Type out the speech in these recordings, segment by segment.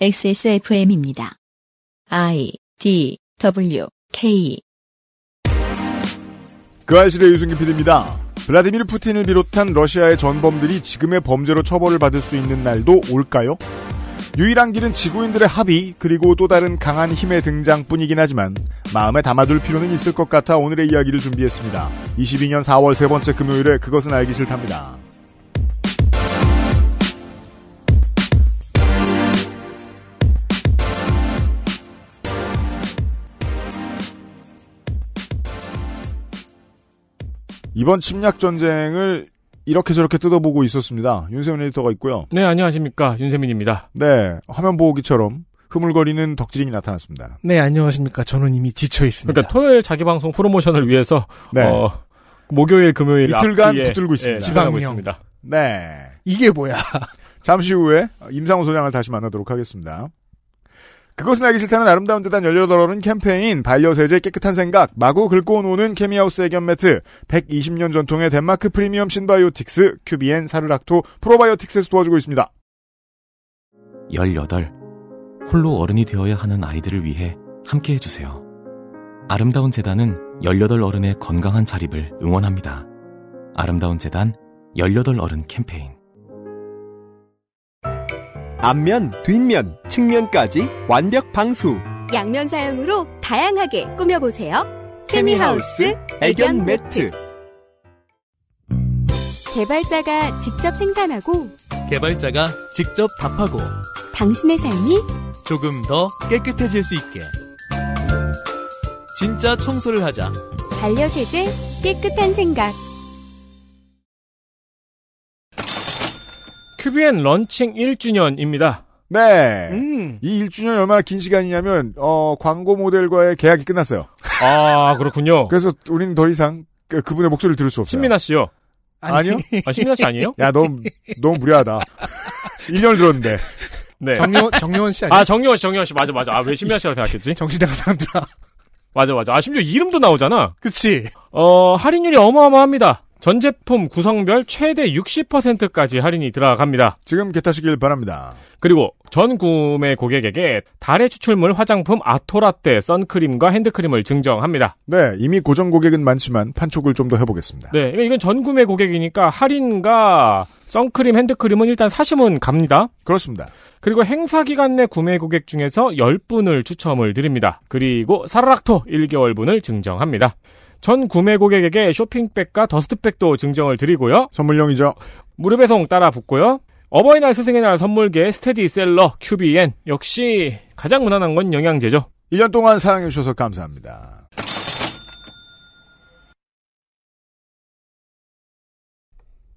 XSFM입니다. I D W K 그 알실의 유승기 PD입니다. 블라디미르 푸틴을 비롯한 러시아의 전범들이 지금의 범죄로 처벌을 받을 수 있는 날도 올까요? 유일한 길은 지구인들의 합의 그리고 또 다른 강한 힘의 등장뿐이긴 하지만 마음에 담아둘 필요는 있을 것 같아 오늘의 이야기를 준비했습니다. 22년 4월 세 번째 금요일에 그것은 알기 싫답니다. 이번 침략 전쟁을 이렇게 저렇게 뜯어보고 있었습니다. 윤세민 에디터가 있고요. 네, 안녕하십니까. 윤세민입니다. 네, 화면 보호기처럼 흐물거리는 덕질인이 나타났습니다. 네, 안녕하십니까. 저는 이미 지쳐 있습니다. 그러니까 토요일 자기 방송 프로모션을 위해서 네. 어, 목요일, 금요일 이틀간 붙들고 있습니다. 예, 지방령. 네. 이게 뭐야? 잠시 후에 임상호 소장을 다시 만나도록 하겠습니다. 그것은 알기 싫다는 아름다운 재단 18어른 캠페인, 반려세제 깨끗한 생각, 마구 긁고 노는 케미하우스 애견 매트, 120년 전통의 덴마크 프리미엄 신바이오틱스, 큐비엔 사르락토 프로바이오틱스에서 도와주고 있습니다. 18. 홀로 어른이 되어야 하는 아이들을 위해 함께 해주세요. 아름다운 재단은 18 어른의 건강한 자립을 응원합니다. 아름다운 재단 18 어른 캠페인 앞면, 뒷면, 측면까지 완벽 방수. 양면 사용으로 다양하게 꾸며보세요. 케미하우스 애견 매트. 개발자가 직접 생산하고 개발자가 직접 답하고 당신의 삶이 조금 더 깨끗해질 수 있게 진짜 청소를 하자 반려세제 깨끗한 생각 큐비 n 런칭 1주년입니다. 네. 음. 이 1주년이 얼마나 긴 시간이냐면, 어, 광고 모델과의 계약이 끝났어요. 아, 그렇군요. 그래서 우린더 이상 그, 분의 목소리를 들을 수 없어요. 신민아 씨요? 아니. 아니요? 아, 신민아 씨 아니에요? 야, 너무, 너무 무리하다. 1년을 들었는데. 네. 정요, 정요원 씨 아니에요? 아, 정요원 씨, 정요원 씨. 맞아, 맞아. 아, 왜 신민아 씨라고 생각했지? 정신대가 사람들아. 맞아, 맞아. 아, 심지어 이름도 나오잖아. 그치. 어, 할인율이 어마어마합니다. 전 제품 구성별 최대 60%까지 할인이 들어갑니다. 지금 개타시길 바랍니다. 그리고 전 구매 고객에게 달의 추출물 화장품 아토라떼 선크림과 핸드크림을 증정합니다. 네, 이미 고정 고객은 많지만 판촉을 좀 더 해보겠습니다. 네, 이건 전 구매 고객이니까 할인과 선크림, 핸드크림은 일단 사시면 갑니다. 그렇습니다. 그리고 행사 기간 내 구매 고객 중에서 10분을 추첨을 드립니다. 그리고 사라락토 1개월분을 증정합니다. 전 구매 고객에게 쇼핑백과 더스트백도 증정을 드리고요. 선물용이죠. 무릎배송 따라 붙고요. 어버이날 스승의 날 선물계 스테디셀러 큐비엔 역시 가장 무난한 건 영양제죠. 1년 동안 사랑해주셔서 감사합니다.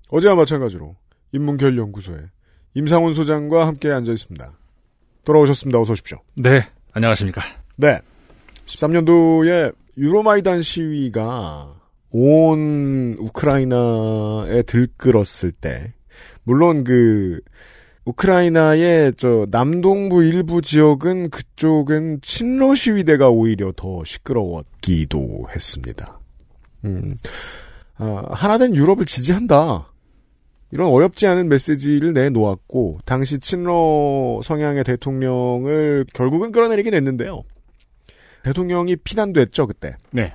어제와 마찬가지로 인문결연구소에 임상훈 소장과 함께 앉아 있습니다. 돌아오셨습니다. 어서 오십시오. 네. 안녕하십니까. 네. 13년도에 유로마이단 시위가 온 우크라이나에 들끓었을 때, 물론 그, 우크라이나의 저 남동부 일부 지역은 그쪽은 친러 시위대가 오히려 더 시끄러웠기도 했습니다. 음, 아, 하나된 유럽을 지지한다. 이런 어렵지 않은 메시지를 내놓았고 당시 친러 성향의 대통령을 결국은 끌어내리긴 했는데요. 대통령이 피난됐죠 그때. 네.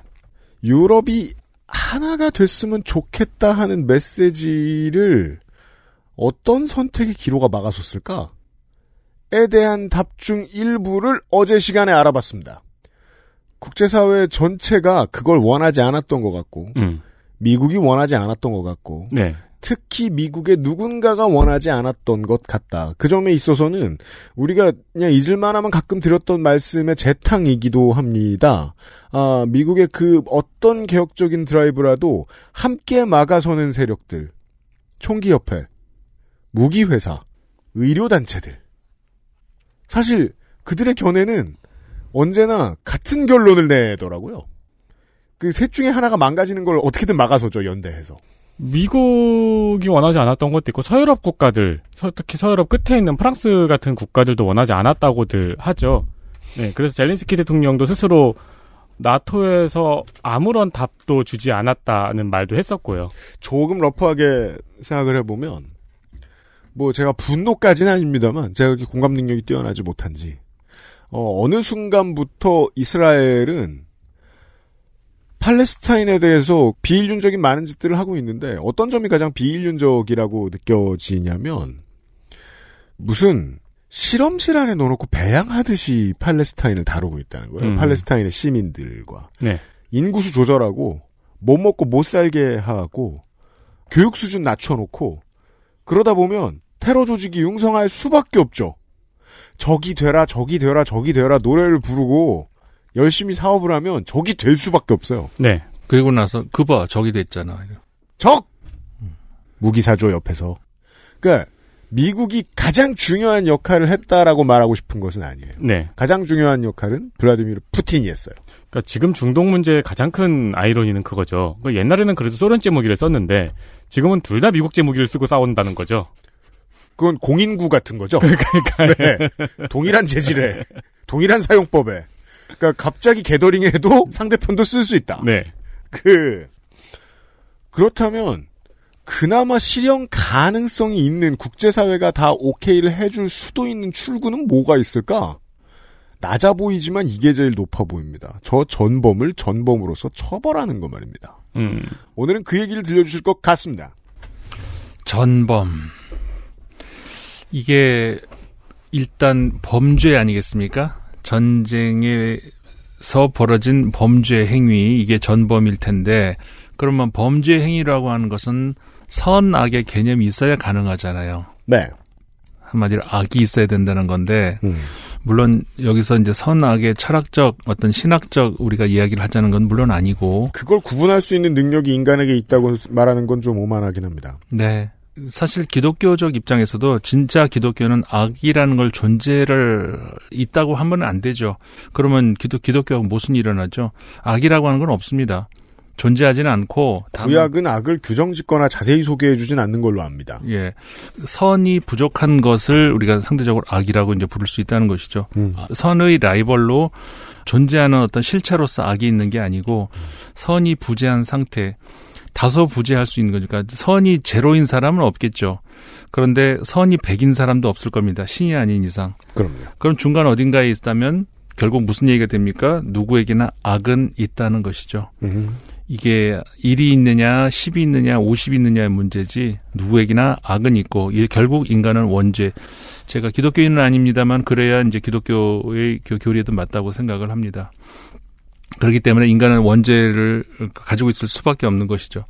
유럽이 하나가 됐으면 좋겠다 하는 메시지를 어떤 선택의 기로가 막아섰을까? 에 대한 답 중 일부를 어제 시간에 알아봤습니다. 국제사회 전체가 그걸 원하지 않았던 것 같고, 음. 미국이 원하지 않았던 것 같고, 네. 특히 미국의 누군가가 원하지 않았던 것 같다. 그 점에 있어서는 우리가 그냥 잊을만 하면 가끔 드렸던 말씀의 재탕이기도 합니다. 아, 미국의 그 어떤 개혁적인 드라이브라도 함께 막아서는 세력들, 총기협회, 무기회사, 의료단체들. 사실 그들의 견해는 언제나 같은 결론을 내더라고요. 그 셋 중에 하나가 망가지는 걸 어떻게든 막아서죠, 연대해서. 미국이 원하지 않았던 것도 있고 서유럽 국가들 특히 서유럽 끝에 있는 프랑스 같은 국가들도 원하지 않았다고들 하죠. 네, 그래서 젤린스키 대통령도 스스로 나토에서 아무런 답도 주지 않았다는 말도 했었고요. 조금 러프하게 생각을 해보면 뭐 제가 분노까지는 아닙니다만 제가 이렇게 공감 능력이 뛰어나지 못한지 어, 어느 순간부터 이스라엘은 팔레스타인에 대해서 비인륜적인 많은 짓들을 하고 있는데 어떤 점이 가장 비인륜적이라고 느껴지냐면 무슨 실험실 안에 넣어놓고 배양하듯이 팔레스타인을 다루고 있다는 거예요. 음. 팔레스타인의 시민들과 네. 인구수 조절하고 못 먹고 못 살게 하고 교육 수준 낮춰놓고 그러다 보면 테러 조직이 융성할 수밖에 없죠. 적이 되라, 적이 되라, 적이 되라 노래를 부르고 열심히 사업을 하면 적이 될 수밖에 없어요. 네. 그리고 나서 그봐 적이 됐잖아. 적 무기 사조 옆에서. 그러니까 미국이 가장 중요한 역할을 했다라고 말하고 싶은 것은 아니에요. 네. 가장 중요한 역할은 블라디미르 푸틴이 했어요. 그러니까 지금 중동 문제의 가장 큰 아이러니는 그거죠. 그러니까 옛날에는 그래도 소련 제무기를 썼는데 지금은 둘 다 미국 제무기를 쓰고 싸운다는 거죠. 그건 공인구 같은 거죠. 그러니까 네. 동일한 재질에 동일한 사용법에 그러니까 갑자기 개더링해도 상대편도 쓸 수 있다. 네. 그 그렇다면 그나마 실현 가능성이 있는 국제사회가 다 오케이를 해줄 수도 있는 출구는 뭐가 있을까? 낮아 보이지만 이게 제일 높아 보입니다. 저 전범을 전범으로서 처벌하는 것 말입니다. 음. 오늘은 그 얘기를 들려주실 것 같습니다. 전범. 이게 일단 범죄 아니겠습니까? 전쟁에서 벌어진 범죄 행위 이게 전범일 텐데 그러면 범죄 행위라고 하는 것은 선악의 개념이 있어야 가능하잖아요. 네. 한마디로 악이 있어야 된다는 건데 음. 물론 여기서 이제 선악의 철학적 어떤 신학적 우리가 이야기를 하자는 건 물론 아니고 그걸 구분할 수 있는 능력이 인간에게 있다고 말하는 건 좀 오만하긴 합니다. 네. 사실 기독교적 입장에서도 진짜 기독교는 악이라는 걸 존재를 있다고 하면 안 되죠. 그러면 기독, 기독교가 무슨 일어나죠? 악이라고 하는 건 없습니다. 존재하지는 않고 구약은 악을 규정짓거나 자세히 소개해주진 않는 걸로 압니다. 예, 선이 부족한 것을 우리가 상대적으로 악이라고 이제 부를 수 있다는 것이죠. 음. 아, 선의 라이벌로 존재하는 어떤 실체로서 악이 있는 게 아니고 선이 부재한 상태. 다소 부재할 수 있는 거니까 그러니까 선이 제로인 사람은 없겠죠. 그런데 선이 백인 사람도 없을 겁니다. 신이 아닌 이상. 그럼요. 그럼 중간 어딘가에 있다면 결국 무슨 얘기가 됩니까? 누구에게나 악은 있다는 것이죠. 음. 이게 일이 있느냐, 십이 있느냐, 오십이 있느냐의 문제지 누구에게나 악은 있고 결국 인간은 원죄. 제가 기독교인은 아닙니다만 그래야 이제 기독교의 교리에도 맞다고 생각을 합니다. 그렇기 때문에 인간은 원죄를 가지고 있을 수밖에 없는 것이죠.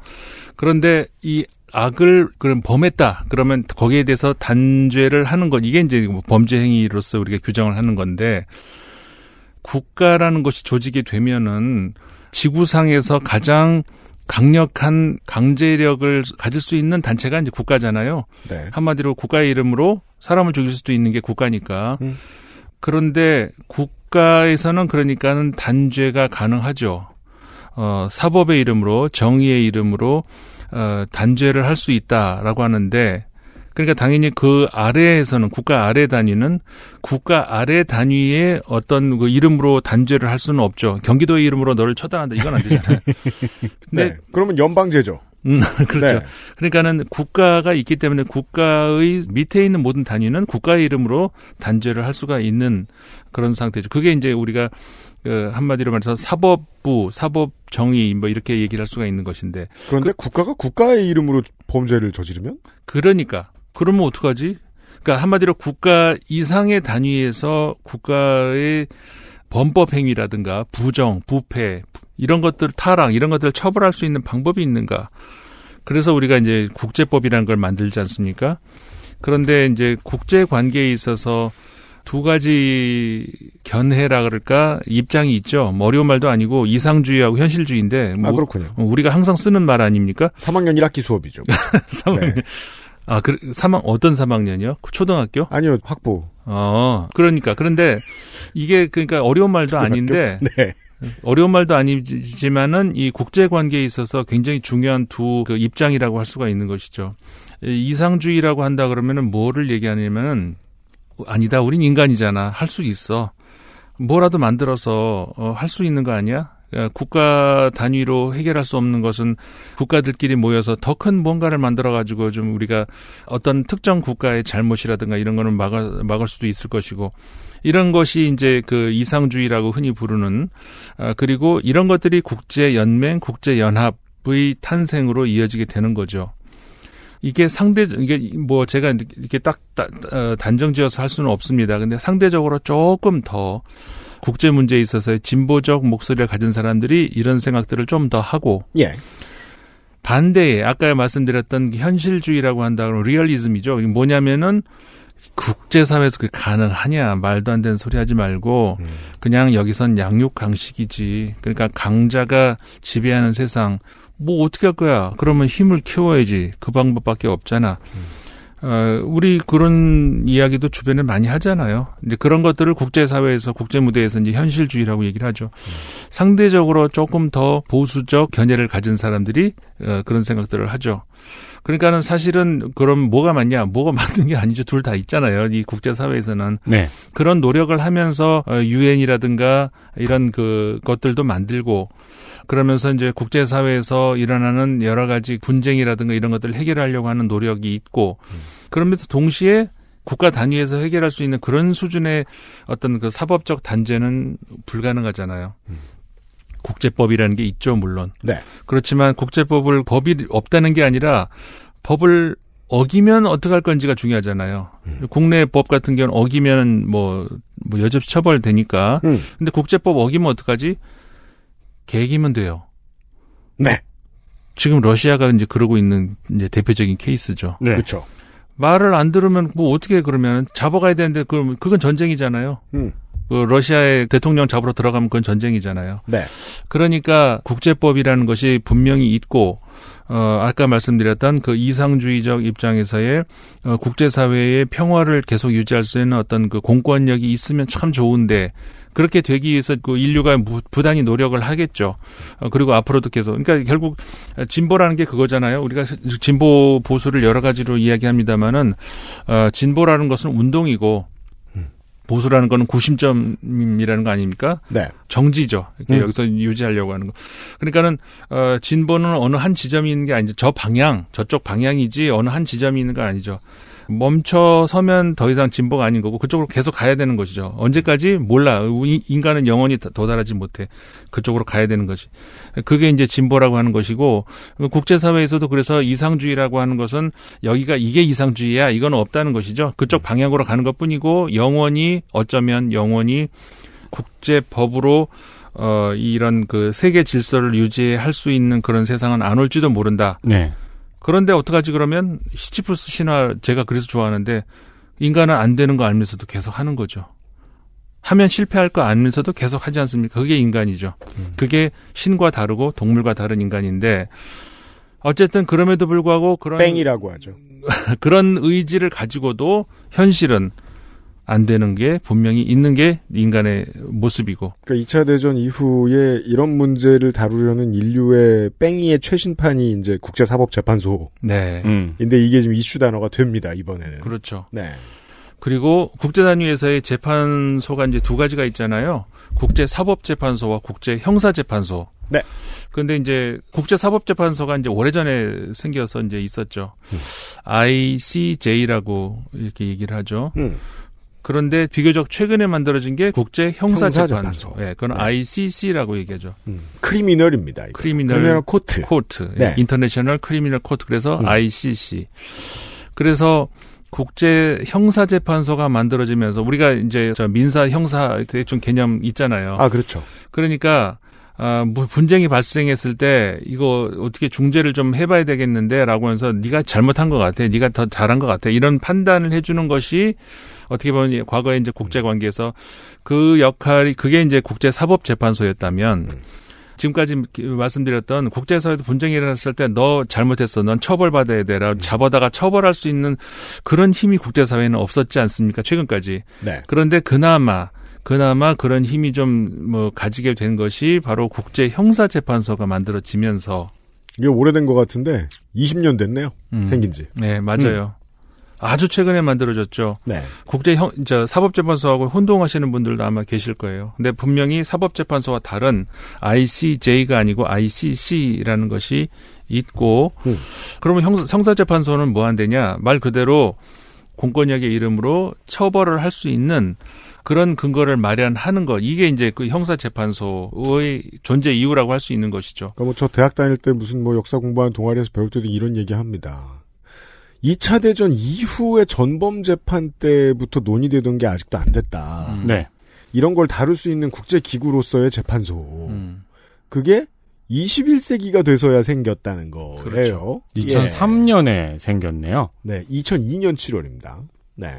그런데 이 악을 그럼 범했다 그러면 거기에 대해서 단죄를 하는 것 이게 이제 뭐 범죄 행위로서 우리가 규정을 하는 건데 국가라는 것이 조직이 되면은 지구상에서 가장 강력한 강제력을 가질 수 있는 단체가 이제 국가잖아요. 네. 한마디로 국가의 이름으로 사람을 죽일 수도 있는 게 국가니까. 음. 그런데 국가에서는 그러니까는 단죄가 가능하죠. 어, 사법의 이름으로 정의의 이름으로 어, 단죄를 할 수 있다라고 하는데 그러니까 당연히 그 아래에서는 국가 아래 단위는 국가 아래 단위의 어떤 그 이름으로 단죄를 할 수는 없죠. 경기도의 이름으로 너를 처단한다 이건 안 되잖아요. 네. 근데 네, 그러면 연방제죠. 음, 그렇죠. 네. 그러니까는 국가가 있기 때문에 국가의 밑에 있는 모든 단위는 국가의 이름으로 단죄를 할 수가 있는 그런 상태죠. 그게 이제 우리가 그 한마디로 말해서 사법부, 사법 정의 뭐 이렇게 얘기를 할 수가 있는 것인데. 그런데 그, 국가가 국가의 이름으로 범죄를 저지르면? 그러니까 그러면 어떡하지? 그러니까 한마디로 국가 이상의 단위에서 국가의 범법 행위라든가 부정, 부패, 이런 것들 타랑 이런 것들을 처벌할 수 있는 방법이 있는가? 그래서 우리가 이제 국제법이라는 걸 만들지 않습니까? 그런데 이제 국제 관계에 있어서 두 가지 견해라 그럴까 입장이 있죠. 뭐 어려운 말도 아니고 이상주의하고 현실주의인데 뭐아 뭐 그렇군요. 어, 우리가 항상 쓰는 말 아닙니까? 3학년 1학기 수업이죠. 3학년. 네. 아, 그, 3학, 어떤 3학년이요? 초등학교? 아니요, 학부. 어, 그러니까. 그런데 이게 그러니까 어려운 말도 초등학교? 아닌데 네. 어려운 말도 아니지만은 이 국제 관계에 있어서 굉장히 중요한 두그 입장이라고 할 수가 있는 것이죠. 이상주의라고 한다 그러면은 뭐를 얘기하냐면은 아니다, 우린 인간이잖아, 할 수 있어. 뭐라도 만들어서 어, 할수 있는 거 아니야? 국가 단위로 해결할 수 없는 것은 국가들끼리 모여서 더 큰 뭔가를 만들어 가지고 좀 우리가 어떤 특정 국가의 잘못이라든가 이런 거는 막아, 막을 수도 있을 것이고 이런 것이 이제 그 이상주의라고 흔히 부르는 아, 그리고 이런 것들이 국제 연맹, 국제 연합의 탄생으로 이어지게 되는 거죠. 이게 상대 이게 뭐 제가 이렇게 딱딱 어, 단정지어서 할 수는 없습니다. 근데 상대적으로 조금 더 국제 문제에 있어서의 진보적 목소리를 가진 사람들이 이런 생각들을 좀 더 하고 예. 반대에 아까 말씀드렸던 현실주의라고 한다 그러면 리얼리즘이죠. 뭐냐면은 국제사회에서 그게 가능하냐 말도 안 되는 소리 하지 말고 음. 그냥 여기선 양육 강식이지 그러니까 강자가 지배하는 세상 뭐 어떻게 할 거야 그러면 힘을 키워야지 그 방법밖에 없잖아 음. 어, 우리 그런 이야기도 주변에 많이 하잖아요 이제 그런 것들을 국제사회에서 국제무대에서 이제 현실주의라고 얘기를 하죠 음. 상대적으로 조금 더 보수적 견해를 가진 사람들이 어, 그런 생각들을 하죠. 그러니까는 사실은 그럼 뭐가 맞냐? 뭐가 맞는 게 아니죠. 둘 다 있잖아요. 이 국제 사회에서는 네. 그런 노력을 하면서 어, 유엔이라든가 이런 그 것들도 만들고 그러면서 이제 국제 사회에서 일어나는 여러 가지 분쟁이라든가 이런 것들을 해결하려고 하는 노력이 있고 그러면서 동시에 국가 단위에서 해결할 수 있는 그런 수준의 어떤 그 사법적 단죄는 불가능하잖아요. 음. 국제법이라는 게 있죠, 물론. 네. 그렇지만 국제법을 법이 없다는 게 아니라 법을 어기면 어떻게 할 건지가 중요하잖아요. 음. 국내 법 같은 경우는 어기면 뭐, 뭐 여접시 처벌되니까. 음. 근데 국제법 어기면 어떡하지? 개기면 돼요. 네. 지금 러시아가 이제 그러고 있는 이제 대표적인 케이스죠. 네. 그렇죠. 말을 안 들으면 뭐 어떻게 그러면 잡아가야 되는데 그러면 그건 전쟁이잖아요. 음. 그 러시아의 대통령 잡으러 들어가면 그건 전쟁이잖아요. 네. 그러니까 국제법이라는 것이 분명히 있고 어, 아까 말씀드렸던 그 이상주의적 입장에서의 어, 국제사회의 평화를 계속 유지할 수 있는 어떤 그 공권력이 있으면 참 좋은데 그렇게 되기 위해서 그 인류가 부단히 노력을 하겠죠. 어, 그리고 앞으로도 계속 그러니까 결국 진보라는 게 그거잖아요. 우리가 진보 보수를 여러 가지로 이야기합니다만은 어, 진보라는 것은 운동이고 보수라는 거는 구심점이라는 거 아닙니까? 네. 정지죠. 음. 여기서 유지하려고 하는 거. 그러니까는 어, 진보는 어느 한 지점이 있는 게 아니죠. 저 방향, 저쪽 방향이지 어느 한 지점이 있는 건 아니죠. 멈춰서면 더 이상 진보가 아닌 거고 그쪽으로 계속 가야 되는 것이죠. 언제까지 몰라. 인간은 영원히 도달하지 못해. 그쪽으로 가야 되는 거지. 그게 이제 진보라고 하는 것이고 국제사회에서도 그래서 이상주의라고 하는 것은 여기가 이게 이상주의야. 이건 없다는 것이죠. 그쪽 방향으로 가는 것뿐이고 영원히 어쩌면 영원히 국제법으로 어 이런 그 세계 질서를 유지할 수 있는 그런 세상은 안 올지도 모른다. 네. 그런데 어떡하지 그러면 시치프스 신화 제가 그래서 좋아하는데 인간은 안 되는 거 알면서도 계속 하는 거죠. 하면 실패할 거 알면서도 계속 하지 않습니까? 그게 인간이죠. 음. 그게 신과 다르고 동물과 다른 인간인데 어쨌든 그럼에도 불구하고 그런 뺑이라고 하죠. 그런 의지를 가지고도 현실은 안 되는 게 분명히 있는 게 인간의 모습이고. 그러니까 2차 대전 이후에 이런 문제를 다루려는 인류의 뺑이의 최신판이 이제 국제사법재판소. 네. 음. 근데 이게 지금 이슈 단어가 됩니다, 이번에는. 그렇죠. 네. 그리고 국제 단위에서의 재판소가 이제 두 가지가 있잖아요. 국제 사법 재판소와 국제 형사 재판소. 네. 근데 이제 국제 사법 재판소가 이제 오래전에 생겨서 이제 있었죠. 음. ICJ라고 이렇게 얘기를 하죠. 음. 그런데 비교적 최근에 만들어진 게 국제 형사재판소. 예, 그건 네. ICC라고 얘기하죠. 음. 크리미널입니다. 이거. 크리미널, 크리미널 코트. 코트. 예, 네. 인터내셔널 크리미널 코트. 그래서 음. ICC. 그래서 국제 형사재판소가 만들어지면서 우리가 이제 저 민사 형사 대충 개념 있잖아요. 아, 그렇죠. 그러니까 아, 뭐 분쟁이 발생했을 때 이거 어떻게 중재를 좀 해봐야 되겠는데라고 해서 네가 잘못한 것 같아, 네가 더 잘한 것 같아 이런 판단을 해주는 것이 어떻게 보면 과거에 이제 국제 관계에서 그 역할이 그게 이제 국제 사법 재판소였다면 음. 지금까지 말씀드렸던 국제사회에서 분쟁이 일어났을 때 너 잘못했어, 넌 처벌받아야 돼라 음. 잡아다가 처벌할 수 있는 그런 힘이 국제사회에는 없었지 않습니까? 최근까지. 네. 그런데 그나마 그나마 그런 힘이 좀 뭐 가지게 된 것이 바로 국제 형사 재판소가 만들어지면서 이게 오래된 것 같은데 20년 됐네요. 음. 생긴지. 네 맞아요. 음. 아주 최근에 만들어졌죠. 네. 국제 형, 이제 사법재판소하고 혼동하시는 분들도 아마 계실 거예요. 근데 분명히 사법재판소와 다른 ICJ가 아니고 ICC라는 것이 있고, 음. 그러면 형, 성사재판소는 뭐한대냐말 그대로 공권력의 이름으로 처벌을 할 수 있는 그런 근거를 마련하는 것 이게 이제 그 형사재판소의 존재 이유라고 할 수 있는 것이죠. 그러니까 뭐저 대학 다닐 때 무슨 뭐 역사 공부하는 동아리에서 배울 때도 이런 얘기합니다. 2차 대전 이후의 전범 재판 때부터 논의되던 게 아직도 안 됐다. 음. 네. 이런 걸 다룰 수 있는 국제 기구로서의 재판소. 음. 그게 21세기가 돼서야 생겼다는 거예요. 그렇죠. 2003년에 예. 생겼네요. 네, 2002년 7월입니다. 네.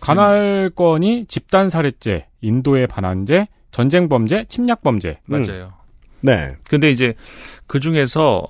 가날권이 집단 살해죄, 인도의 반환죄, 전쟁 범죄, 침략 범죄. 맞아요. 음. 네. 근데 이제 그 중에서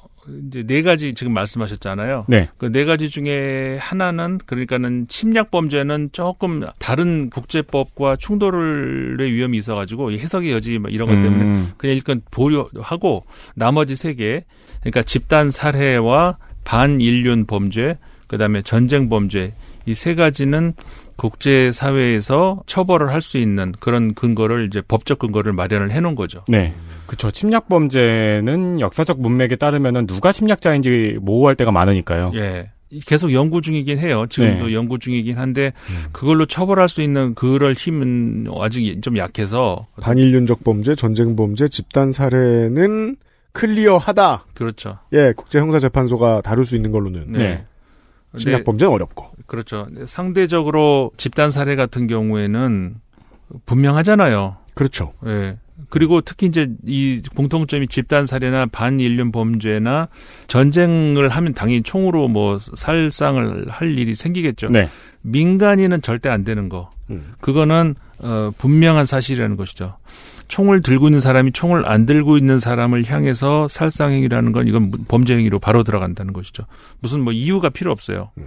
이제 네 가지 지금 말씀하셨잖아요. 네. 그네 가지 중에 하나는 그러니까는 침략 범죄는 조금 다른 국제법과 충돌의 위험이 있어가지고 해석의 여지 뭐 이런 것 때문에 음. 그냥 일단 보류하고 나머지 세 개, 그러니까 집단 살해와 반인륜 범죄, 그다음에 전쟁 범죄 이 세 가지는 국제 사회에서 처벌을 할 수 있는 그런 근거를 이제 법적 근거를 마련을 해 놓은 거죠. 네. 그쵸 침략 범죄는 역사적 문맥에 따르면은 누가 침략자인지 모호할 때가 많으니까요. 예. 계속 연구 중이긴 해요. 지금도 네. 연구 중이긴 한데 음. 그걸로 처벌할 수 있는 그럴 힘은 아직 좀 약해서 반인륜적 범죄, 전쟁 범죄, 집단 살해는 클리어하다. 그렇죠. 예, 국제형사재판소가 다룰 수 있는 걸로는. 네. 침략 범죄는 어렵고. 그렇죠. 상대적으로 집단 살해 같은 경우에는 분명하잖아요. 그렇죠. 예. 그리고 특히 이제 이 공통점이 집단 살해나 반인륜 범죄나 전쟁을 하면 당연히 총으로 뭐 살상을 할 일이 생기겠죠. 네. 민간인은 절대 안 되는 거. 음. 그거는 어 분명한 사실이라는 것이죠. 총을 들고 있는 사람이 총을 안 들고 있는 사람을 향해서 살상행위라는 건 이건 범죄행위로 바로 들어간다는 것이죠. 무슨 뭐 이유가 필요 없어요. 음.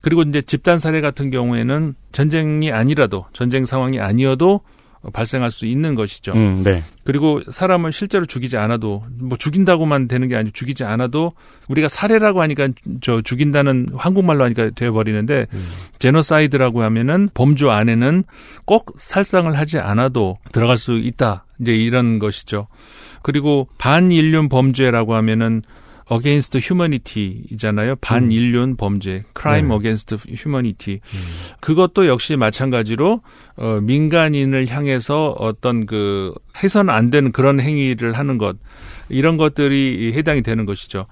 그리고 이제 집단 살해 같은 경우에는 전쟁이 아니라도 전쟁 상황이 아니어도 어, 발생할 수 있는 것이죠. 음, 네. 그리고 사람을 실제로 죽이지 않아도 뭐 죽인다고만 되는 게 아니고 죽이지 않아도 우리가 살해라고 하니까 저 죽인다는 한국말로 하니까 되어 버리는데 음. 제노사이드라고 하면은 범주 안에는 꼭 살상을 하지 않아도 들어갈 수 있다. 이제 이런 것이죠. 그리고 반인륜 범죄라고 하면은 어게인스트 휴머니티잖아요. 반인륜 네. 음. 범죄, 크라임 어게인스트 휴머니티. 그것도 역시 마찬가지로 어, 민간인을 향해서 어떤 그 해선 안 되는 그런 행위를 하는 것 이런 것들이 해당이 되는 것이죠.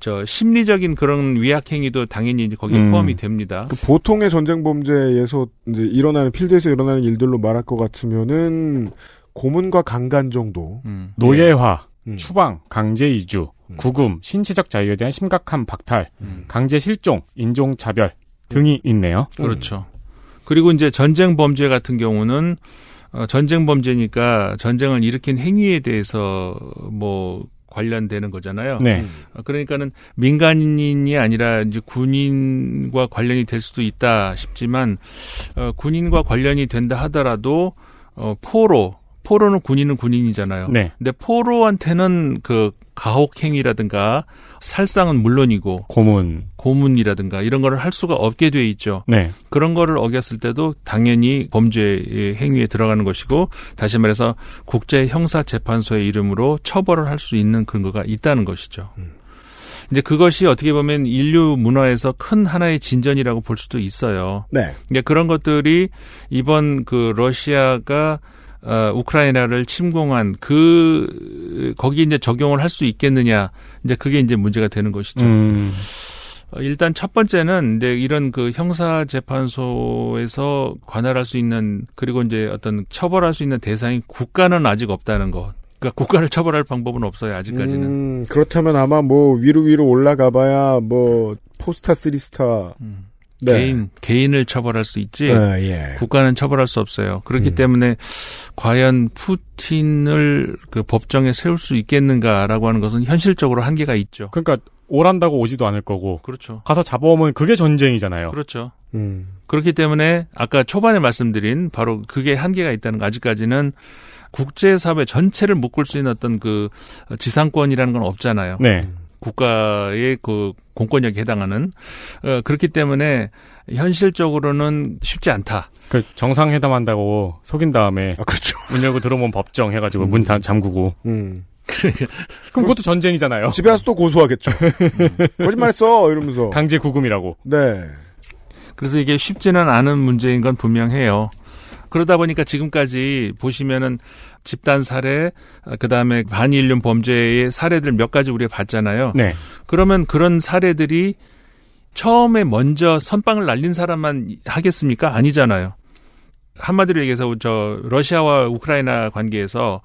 저 심리적인 그런 위약 행위도 당연히 이제 거기에 음. 포함이 됩니다. 그 보통의 전쟁 범죄에서 이제 일어나는 필드에서 일어나는 일들로 말할 것 같으면은 고문과 강간 정도, 음. 노예화, 음. 추방, 강제 이주, 음. 구금, 신체적 자유에 대한 심각한 박탈, 음. 강제 실종, 인종 차별 등이 음. 있네요. 그렇죠. 그리고 이제 전쟁 범죄 같은 경우는 어, 전쟁 범죄니까 전쟁을 일으킨 행위에 대해서 뭐 관련되는 거잖아요. 네. 어, 그러니까는 민간인이 아니라 이제 군인과 관련이 될 수도 있다 싶지만 어, 군인과 관련이 된다 하더라도 어, 포로 포로는 군인은 군인이잖아요. 네. 근데 포로한테는 그 가혹행위라든가 살상은 물론이고 고문, 고문이라든가 이런 거를 할 수가 없게 돼 있죠. 네. 그런 거를 어겼을 때도 당연히 범죄 행위에 들어가는 것이고 다시 말해서 국제 형사 재판소의 이름으로 처벌을 할 수 있는 근거가 있다는 것이죠. 음. 이제 그것이 어떻게 보면 인류 문화에서 큰 하나의 진전이라고 볼 수도 있어요. 네. 이제 그런 것들이 이번 그 러시아가 어, 우크라이나를 침공한 그 거기 이제 적용을 할 수 있겠느냐 이제 그게 이제 문제가 되는 것이죠. 음. 어, 일단 첫 번째는 이제 이런 그 형사 재판소에서 관할할 수 있는 그리고 이제 어떤 처벌할 수 있는 대상이 국가는 아직 없다는 것. 그러니까 국가를 처벌할 방법은 없어요 아직까지는. 음, 그렇다면 아마 뭐 위로 위로 올라가봐야 뭐 포스타 쓰리스타 음. 네. 개인 개인을 처벌할 수 있지 어, 예. 국가는 처벌할 수 없어요. 그렇기 음. 때문에 과연 푸틴을 그 법정에 세울 수 있겠는가라고 하는 것은 현실적으로 한계가 있죠. 그러니까 오란다고 오지도 않을 거고. 그렇죠. 가서 잡아오면 그게 전쟁이잖아요. 그렇죠. 음. 그렇기 때문에 아까 초반에 말씀드린 바로 그게 한계가 있다는 거 아직까지는 국제사회 전체를 묶을 수 있는 어떤 그 지상권이라는 건 없잖아요. 네. 음. 국가의 그 공권력에 해당하는 어, 그렇기 때문에 현실적으로는 쉽지 않다. 그 정상회담 한다고 속인 다음에 아, 그렇죠. 문 열고 들어오면 법정 해가지고 음. 문 다, 잠그고. 음. 그러니까 그럼 그것도 전쟁이잖아요. 집에 와서 또 고소하겠죠. 음. 거짓말했어 이러면서 강제 구금이라고. 네. 그래서 이게 쉽지는 않은 문제인 건 분명해요. 그러다 보니까 지금까지 보시면은 집단 살해, 아, 그다음에 반인륜 범죄의 사례들 몇 가지 우리가 봤잖아요. 네. 그러면 그런 사례들이 처음에 먼저 선빵을 날린 사람만 하겠습니까? 아니잖아요. 한마디로 얘기해서 저 러시아와 우크라이나 관계에서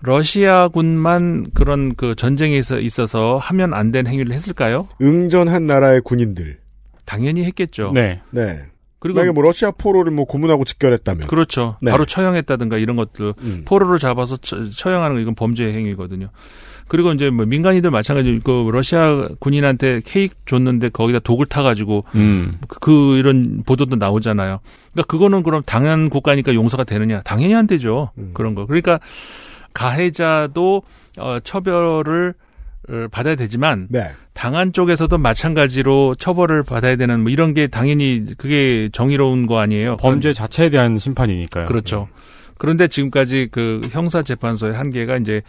러시아군만 그런 그 전쟁에 있어서 하면 안 된 행위를 했을까요? 응전한 나라의 군인들. 당연히 했겠죠. 네. 네. 그리고 만약에 뭐 러시아 포로를 뭐 고문하고 직결했다면 그렇죠. 네. 바로 처형했다든가 이런 것들 음. 포로를 잡아서 처, 형하는 건 이건 범죄 행위거든요. 그리고 이제 뭐 민간인들 마찬가지로 그 러시아 군인한테 케이크 줬는데 거기다 독을 타가지고 음. 그 이런 보도도 나오잖아요. 그러니까 그거는 그럼 당연 국가니까 용서가 되느냐? 당연히 안 되죠. 음. 그런 거. 그러니까 가해자도 어, 처벌을 어, 받아야 되지만 네. 당한 쪽에서도 마찬가지로 처벌을 받아야 되는 뭐 이런 게 당연히 그게 정의로운 거 아니에요. 범죄 자체에 대한 심판이니까요. 그렇죠. 네. 그런데 지금까지 그 형사 재판소의 한계가 이제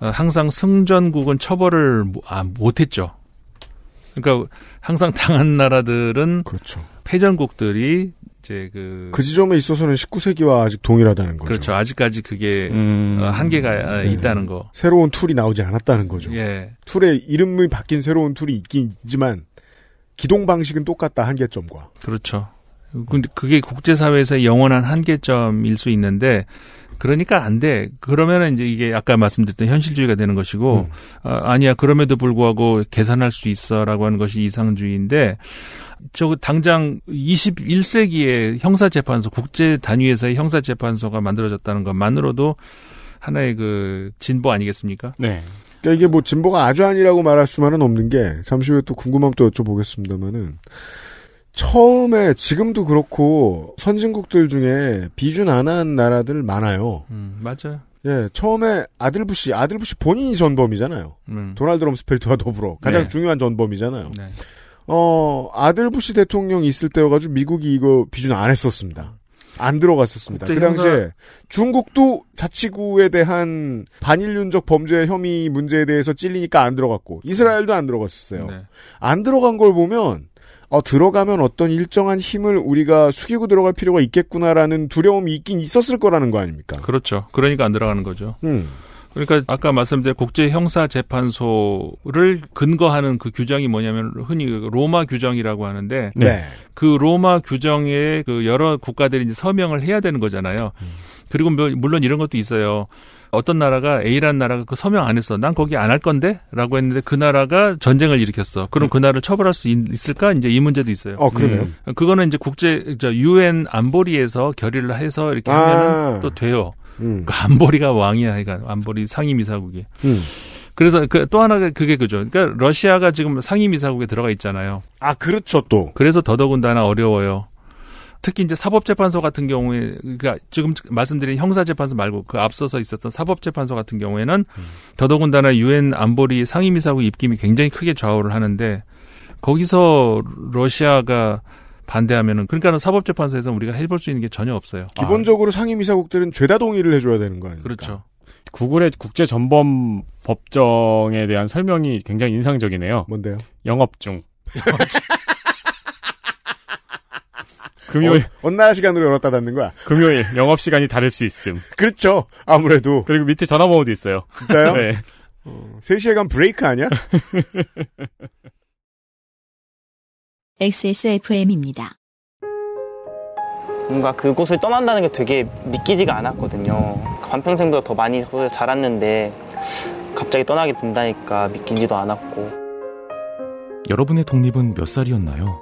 어, 항상 승전국은 처벌을 아, 못했죠. 그러니까 항상 당한 나라들은 그렇죠. 패전국들이 이제 그. 그 지점에 있어서는 19세기와 아직 동일하다는 거죠. 그렇죠. 아직까지 그게 음... 어, 한계가 음. 아, 네. 있다는 거. 새로운 툴이 나오지 않았다는 거죠. 예. 툴의 이름이 바뀐 새로운 툴이 있긴 있지만 기동 방식은 똑같다 한계점과. 그렇죠. 근데 그게 국제사회에서 영원한 한계점일 수 있는데 그러니까 안 돼. 그러면은 이제 이게 아까 말씀드렸던 현실주의가 되는 것이고, 음. 아, 아니야. 그럼에도 불구하고 계산할 수 있어라고 하는 것이 이상주의인데, 저 당장 21세기에 형사재판소, 국제 단위에서의 형사재판소가 만들어졌다는 것만으로도 하나의 그 진보 아니겠습니까? 네. 그러니까 이게 뭐 진보가 아주 아니라고 말할 수만은 없는 게 잠시 후에 또 궁금함 또 여쭤보겠습니다만은 처음에 지금도 그렇고 선진국들 중에 비준 안 한 나라들 많아요. 음, 맞아요. 예, 처음에 아들 부시, 아들 부시 본인이 전범이잖아요. 음. 도널드 럼스펠트와 더불어 가장 네. 중요한 전범이잖아요. 네. 어, 아들 부시 대통령 있을 때여가지고 미국이 이거 비준 안 했었습니다. 안 들어갔었습니다. 그 당시에 형사... 중국도 자치구에 대한 반인륜적 범죄 혐의 문제에 대해서 찔리니까 안 들어갔고 이스라엘도 안 들어갔었어요. 네. 안 들어간 걸 보면 어, 들어가면 어떤 일정한 힘을 우리가 숙이고 들어갈 필요가 있겠구나라는 두려움이 있긴 있었을 거라는 거 아닙니까? 그렇죠. 그러니까 안 들어가는 거죠. 음. 그러니까 아까 말씀드린 국제 형사 재판소를 근거하는 그 규정이 뭐냐면 흔히 그 로마 규정이라고 하는데 네. 그 로마 규정에 그 여러 국가들이 이제 서명을 해야 되는 거잖아요. 음. 그리고 뭐 물론 이런 것도 있어요. 어떤 나라가 A라는 나라가 그 서명 안 했어. 난 거기 안 할 건데? 라고 했는데 그 나라가 전쟁을 일으켰어. 그럼 음. 그 나라를 처벌할 수 있, 을까 이제 이 문제도 있어요. 어, 그러네요. 음. 그거는 이제 국제, 저, UN 안보리에서 결의를 해서 이렇게 아. 하면또 돼요. 음. 그 안보리가 왕이야. 그러니까 안보리 상임이사국이. 음. 그래서 그 또 하나가 그게 그죠. 그러니까 러시아가 지금 상임이사국에 들어가 있잖아요. 아, 그렇죠, 또. 그래서 더더군다나 어려워요. 특히 이제 사법재판소 같은 경우에 그러니까 지금 말씀드린 형사재판소 말고 그 앞서서 있었던 사법재판소 같은 경우에는 음. 더더군다나 유엔 안보리 상임이사국 입김이 굉장히 크게 좌우를 하는데 거기서 러시아가 반대하면은 그러니까는 사법재판소에서 우리가 해볼 수 있는 게 전혀 없어요. 기본적으로 아. 상임이사국들은 죄다 동의를 해줘야 되는 거 아닙니까? 그렇죠. 구글의 국제 전범 법정에 대한 설명이 굉장히 인상적이네요. 뭔데요? 영업 중. 금요일 온나 어, 시간으로 열었다 닫는 거야. 금요일 영업 시간이 다를 수 있음. 그렇죠. 아무래도 그리고 밑에 전화번호도 있어요. 진짜요? 네. 어, 3시간 브레이크 아니야? XSFM입니다. 뭔가 그곳을 떠난다는 게 되게 믿기지가 않았거든요. 반평생보다 더 많이 자랐는데 갑자기 떠나게 된다니까 믿기지도 않았고. 여러분의 독립은 몇 살이었나요?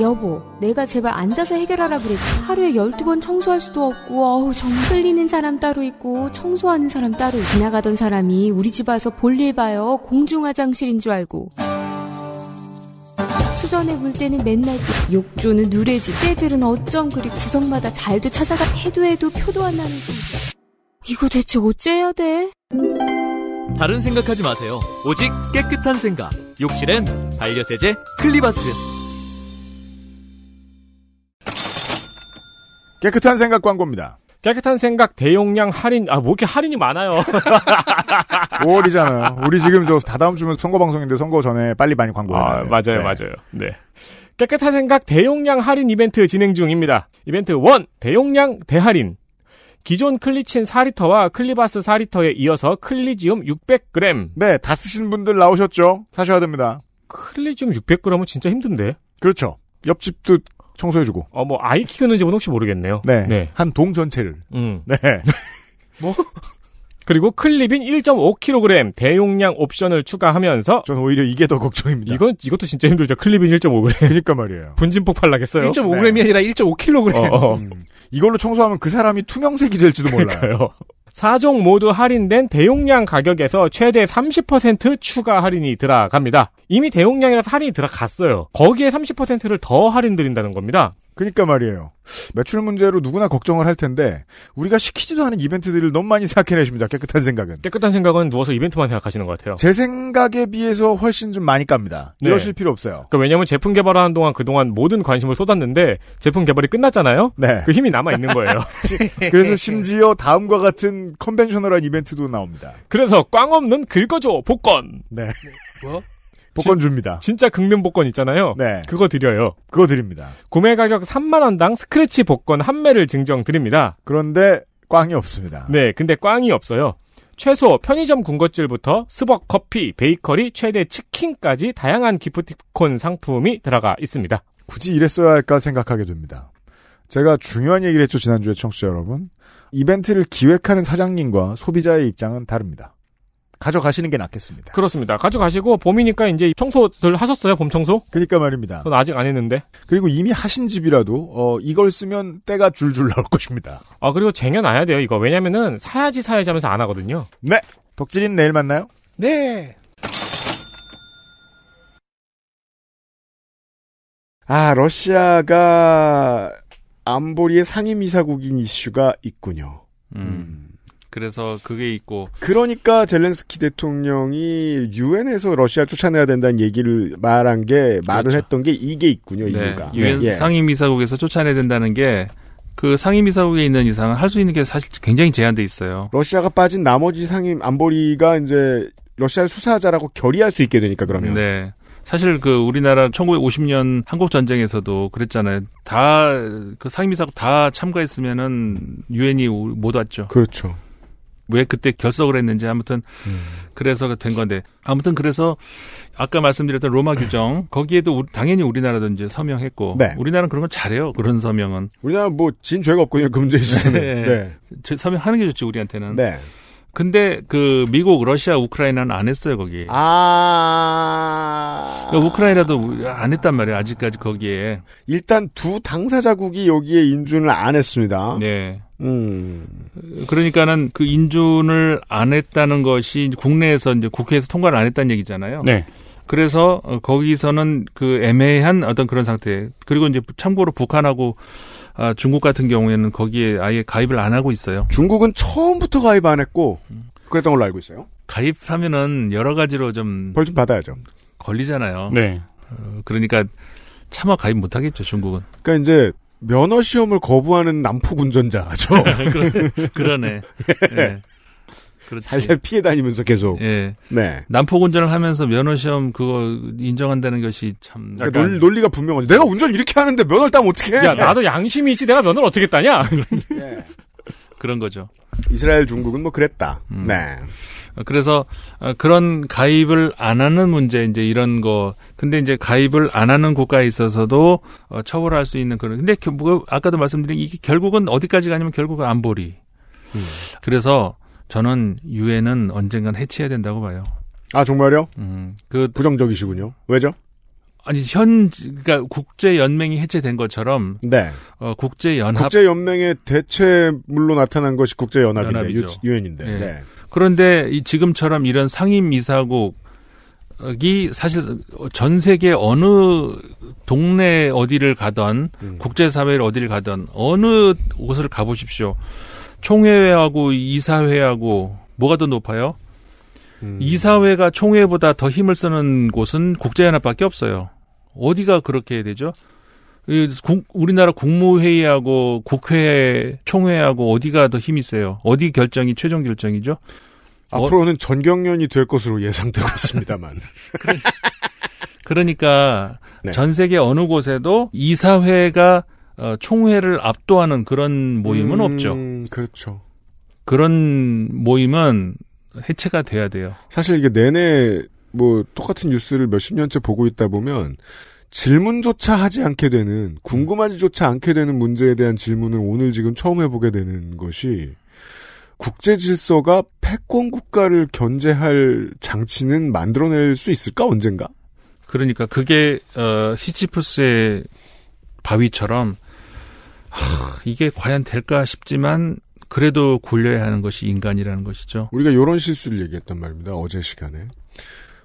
여보, 내가 제발 앉아서 해결하라 그랬지. 하루에 12번 청소할 수도 없고, 어우, 정흘리는 사람 따로 있고, 청소하는 사람 따로. 지나가던 사람이 우리 집 와서 볼일 봐요. 공중화장실인 줄 알고. 수전에 물 때는 맨날 욕조는 누레지. 쟤들은 어쩜 그리 구석마다 잘도 찾아가 해도 해도 표도 안 나는지. 이거 대체 어째야 돼? 다른 생각하지 마세요. 오직 깨끗한 생각. 욕실엔 반려세제 클리바스. 깨끗한 생각 광고입니다. 깨끗한 생각 대용량 할인 아뭐 이렇게 할인이 많아요. 5월이잖아요. 우리 지금 저다 다음 주면 선거 방송인데 선거 전에 빨리 많이 광고해야 아, 돼요. 맞아요, 네. 맞아요. 네. 깨끗한 생각 대용량 할인 이벤트 진행 중입니다. 이벤트 1 대용량 대할인 기존 클리친 4리터와 클리바스 4리터에 이어서 클리지움 600g. 네, 다 쓰신 분들 나오셨죠? 사셔야 됩니다. 클리지움 600g은 진짜 힘든데. 그렇죠. 옆집도 청소해주고. 어, 뭐, 아이 키우는 집은 혹시 모르겠네요. 네. 네. 한동 전체를. 음. 네. 뭐? 그리고 클립인 1.5kg 대용량 옵션을 추가하면서 전 오히려 이게 더 걱정입니다. 이건 이것도 진짜 힘들죠. 클립인 1.5g. 그러니까 말이에요. 분진 폭발나겠어요. 1.5g이 네. 아니라 1.5kg. 어, 어. 음, 이걸로 청소하면 그 사람이 투명색이 될지도 몰라요. 4종 모두 할인된 대용량 가격에서 최대 30% 추가 할인이 들어갑니다. 이미 대용량이라서 할인이 들어갔어요. 거기에 30%를 더 할인 드린다는 겁니다. 그니까 말이에요. 매출 문제로 누구나 걱정을 할 텐데 우리가 시키지도 않은 이벤트들을 너무 많이 생각해내십니다. 깨끗한 생각은. 깨끗한 생각은 누워서 이벤트만 생각하시는 것 같아요. 제 생각에 비해서 훨씬 좀 많이 깝니다. 네. 이러실 필요 없어요. 그러니까 왜냐하면 제품 개발하는 동안 그동안 모든 관심을 쏟았는데 제품 개발이 끝났잖아요. 네. 그 힘이 남아 있는 거예요. 그래서 심지어 다음과 같은 컨벤셔널한 이벤트도 나옵니다. 그래서 꽝 없는 긁어줘 복권. 네. 뭐? 복권 줍니다. 진짜 긁는 복권 있잖아요. 네. 그거 드려요. 그거 드립니다. 구매 가격 3만 원당 스크래치 복권 한 매를 증정 드립니다. 그런데 꽝이 없습니다. 네, 근데 꽝이 없어요. 최소 편의점 군것질부터 스벅 커피, 베이커리, 최대 치킨까지 다양한 기프티콘 상품이 들어가 있습니다. 굳이 이랬어야 할까 생각하게 됩니다. 제가 중요한 얘기를 했죠, 지난주에 청취자 여러분. 이벤트를 기획하는 사장님과 소비자의 입장은 다릅니다. 가져가시는 게 낫겠습니다. 그렇습니다. 가져가시고 봄이니까 이제 청소들 하셨어요? 봄 청소? 그러니까 말입니다. 전 아직 안 했는데. 그리고 이미 하신 집이라도 어, 이걸 쓰면 때가 줄줄 나올 것입니다. 아 그리고 쟁여놔야 돼요 이거. 왜냐면은 사야지 사야지 하면서 안 하거든요. 네. 덕질인 내일 만나요. 네. 아 러시아가 안보리의 상임이사국인 이슈가 있군요. 음. 음. 그래서 그게 있고. 그러니까 젤렌스키 대통령이 유엔에서 러시아 쫓아내야 된다는 얘기를 말한 게 말을 그렇죠. 했던 게 이게 있군요. 네. 이유가. 유엔 네, 예. 상임이사국에서 쫓아내야 된다는 게. 그 상임이사국에 있는 이상은 할수 있는 게 사실 굉장히 제한돼 있어요. 러시아가 빠진 나머지 상임 안보리가 이제 러시아를 수사자라고 결의할 수 있게 되니까 그러면. 네. 사실 그 우리나라 1950년 한국 전쟁에서도 그랬잖아요. 다 그 상임이사국 다 참가했으면은 유엔이 못 왔죠. 그렇죠. 왜 그때 결석을 했는지 아무튼 음. 그래서 된 건데 아무튼 그래서 아까 말씀드렸던 로마 규정 거기에도 우 당연히 우리나라도 이제 서명했고 네. 우리나라는 그런 건 잘해요 그런 서명은 우리나라 뭐진 죄가 없군요 금지했으면 네. 네. 서명하는 게 좋지 우리한테는 네. 근데 그 미국, 러시아, 우크라이나는 안 했어요 거기. 아. 그러니까 우크라이나도 안 했단 말이에요 아직까지 거기에. 일단 두 당사자국이 여기에 인준을 안 했습니다. 네. 음. 그러니까는 그 인준을 안 했다는 것이 국내에서 이제 국회에서 통과를 안 했다는 얘기잖아요. 네. 그래서 어, 거기서는 그 애매한 어떤 그런 상태. 그리고 이제 참고로 북한하고 아, 중국 같은 경우에는 거기에 아예 가입을 안 하고 있어요. 중국은 처음부터 가입 안 했고 그랬던 걸로 알고 있어요. 가입하면은 여러 가지로 좀 벌 좀 받아야죠. 걸리잖아요. 네. 어, 그러니까 차마 가입 못 하겠죠 중국은. 그러니까 이제 면허 시험을 거부하는 난폭 운전자죠. 그러네. 네. 그렇지. 살살 피해 다니면서 계속. 예. 네. 난폭 운전을 하면서 면허 시험 그거 인정한다는 것이 참. 그러 그러니까 약간... 논리, 가 분명하지. 내가 운전 이렇게 하는데 면허를 따면 어떻게 해? 야 나도 양심이 있지 내가 면허를 어떻게 따냐? 네. 그런 거죠. 이스라엘 중국은 뭐 그랬다. 음. 네. 어, 그래서 어, 그런 가입을 안 하는 문제 이제 이런 거 근데 이제 가입을 안 하는 국가에 있어서도 어, 처벌할 수 있는 그런 근데 그, 뭐, 아까도 말씀드린 이게 결국은 어디까지 가냐면 결국은 안보리 음. 그래서 저는 유엔은 언젠간 해체해야 된다고 봐요. 아 정말요? 음, 그 부정적이시군요. 왜죠? 아니 현 그러니까 국제 연맹이 해체된 것처럼 네. 어, 국제 연합 국제 연맹의 대체물로 나타난 것이 국제 연합인데 유엔인데. 네. 네. 그런데 이 지금처럼 이런 상임 이사국이 사실 전 세계 어느 동네 어디를 가던 음. 국제 사회를 어디를 가던 어느 곳을 가보십시오. 총회하고 이사회하고 뭐가 더 높아요? 음. 이사회가 총회보다 더 힘을 쓰는 곳은 국제연합밖에 없어요. 어디가 그렇게 되죠? 우리나라 국무회의하고 국회 총회하고 어디가 더 힘이 세요? 어디 결정이 최종 결정이죠? 어, 앞으로는 어... 전경련이 될 것으로 예상되고 있습니다만. 그러니까 네. 전 세계 어느 곳에도 이사회가 어, 총회를 압도하는 그런 모임은 음, 없죠. 그렇죠. 그런 모임은 해체가 돼야 돼요. 사실 이게 내내 뭐 똑같은 뉴스를 몇십 년째 보고 있다 보면 질문조차 하지 않게 되는 궁금하지조차 않게 되는 문제에 대한 질문을 오늘 지금 처음 해보게 되는 것이 국제 질서가 패권 국가를 견제할 장치는 만들어낼 수 있을까 언젠가? 그러니까 그게 어, 시지프스의 바위처럼 이게 과연 될까 싶지만 그래도 굴려야 하는 것이 인간이라는 것이죠. 우리가 이런 실수를 얘기했단 말입니다. 어제 시간에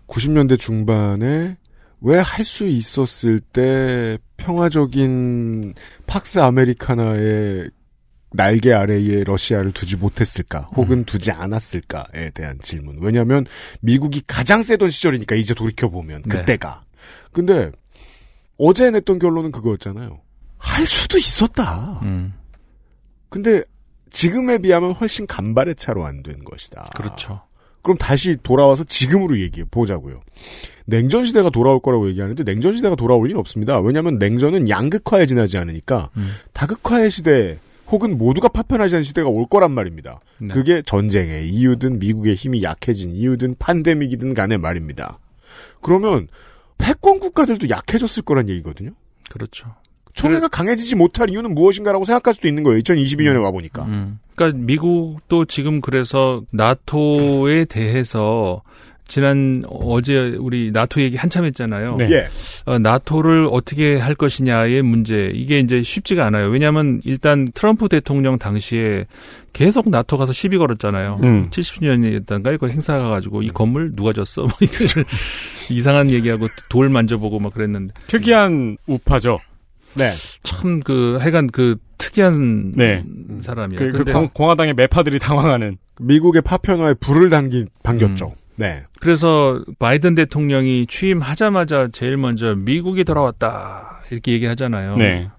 90년대 중반에 왜 할 수 있었을 때 평화적인 팍스 아메리카나의 날개 아래에 러시아를 두지 못했을까, 혹은 음. 두지 않았을까에 대한 질문. 왜냐하면 미국이 가장 세던 시절이니까 이제 돌이켜 보면 네. 그때가. 네. 근데 어제 냈던 결론은 그거였잖아요. 할 수도 있었다. 음. 근데 지금에 비하면 훨씬 간발의 차로 안 된 것이다. 그렇죠. 그럼 다시 돌아와서 지금으로 얘기해 보자고요. 냉전 시대가 돌아올 거라고 얘기하는데 냉전 시대가 돌아올 일 없습니다. 왜냐하면 냉전은 양극화에 지나지 않으니까 음. 다극화의 시대 혹은 모두가 파편화된 시대가 올 거란 말입니다. 네. 그게 전쟁의 이유든 미국의 힘이 약해진 이유든 판데믹이든 간에 말입니다. 그러면 패권 국가들도 약해졌을 거란 얘기거든요. 그렇죠. 총회가 그래. 강해지지 못할 이유는 무엇인가라고 생각할 수도 있는 거예요. 2022년에 음. 와 보니까. 음. 그러니까 미국도 지금 그래서 나토에 대해서 지난 어제 우리 나토 얘기 한참 했잖아요. 네. 예. 어, 나토를 어떻게 할 것이냐의 문제 이게 이제 쉽지가 않아요. 왜냐하면 일단 트럼프 대통령 당시에 계속 나토 가서 시비 걸었잖아요. 음. 70년이었던가 이거 행사가 가지고 이 건물 누가 졌어? 뭐 이상한 얘기하고 돌 만져보고 막 그랬는데 특이한 우파죠. 네. 참그 하여간 그 특이한 네. 사람이야. 그, 그 공, 화당의 매파들이 당황하는 미국의 파편화에 불을 당긴 당겼죠. 음. 네. 그래서 바이든 대통령이 취임하자마자 제일 먼저 미국이 돌아왔다 이렇게 얘기하잖아요. 네.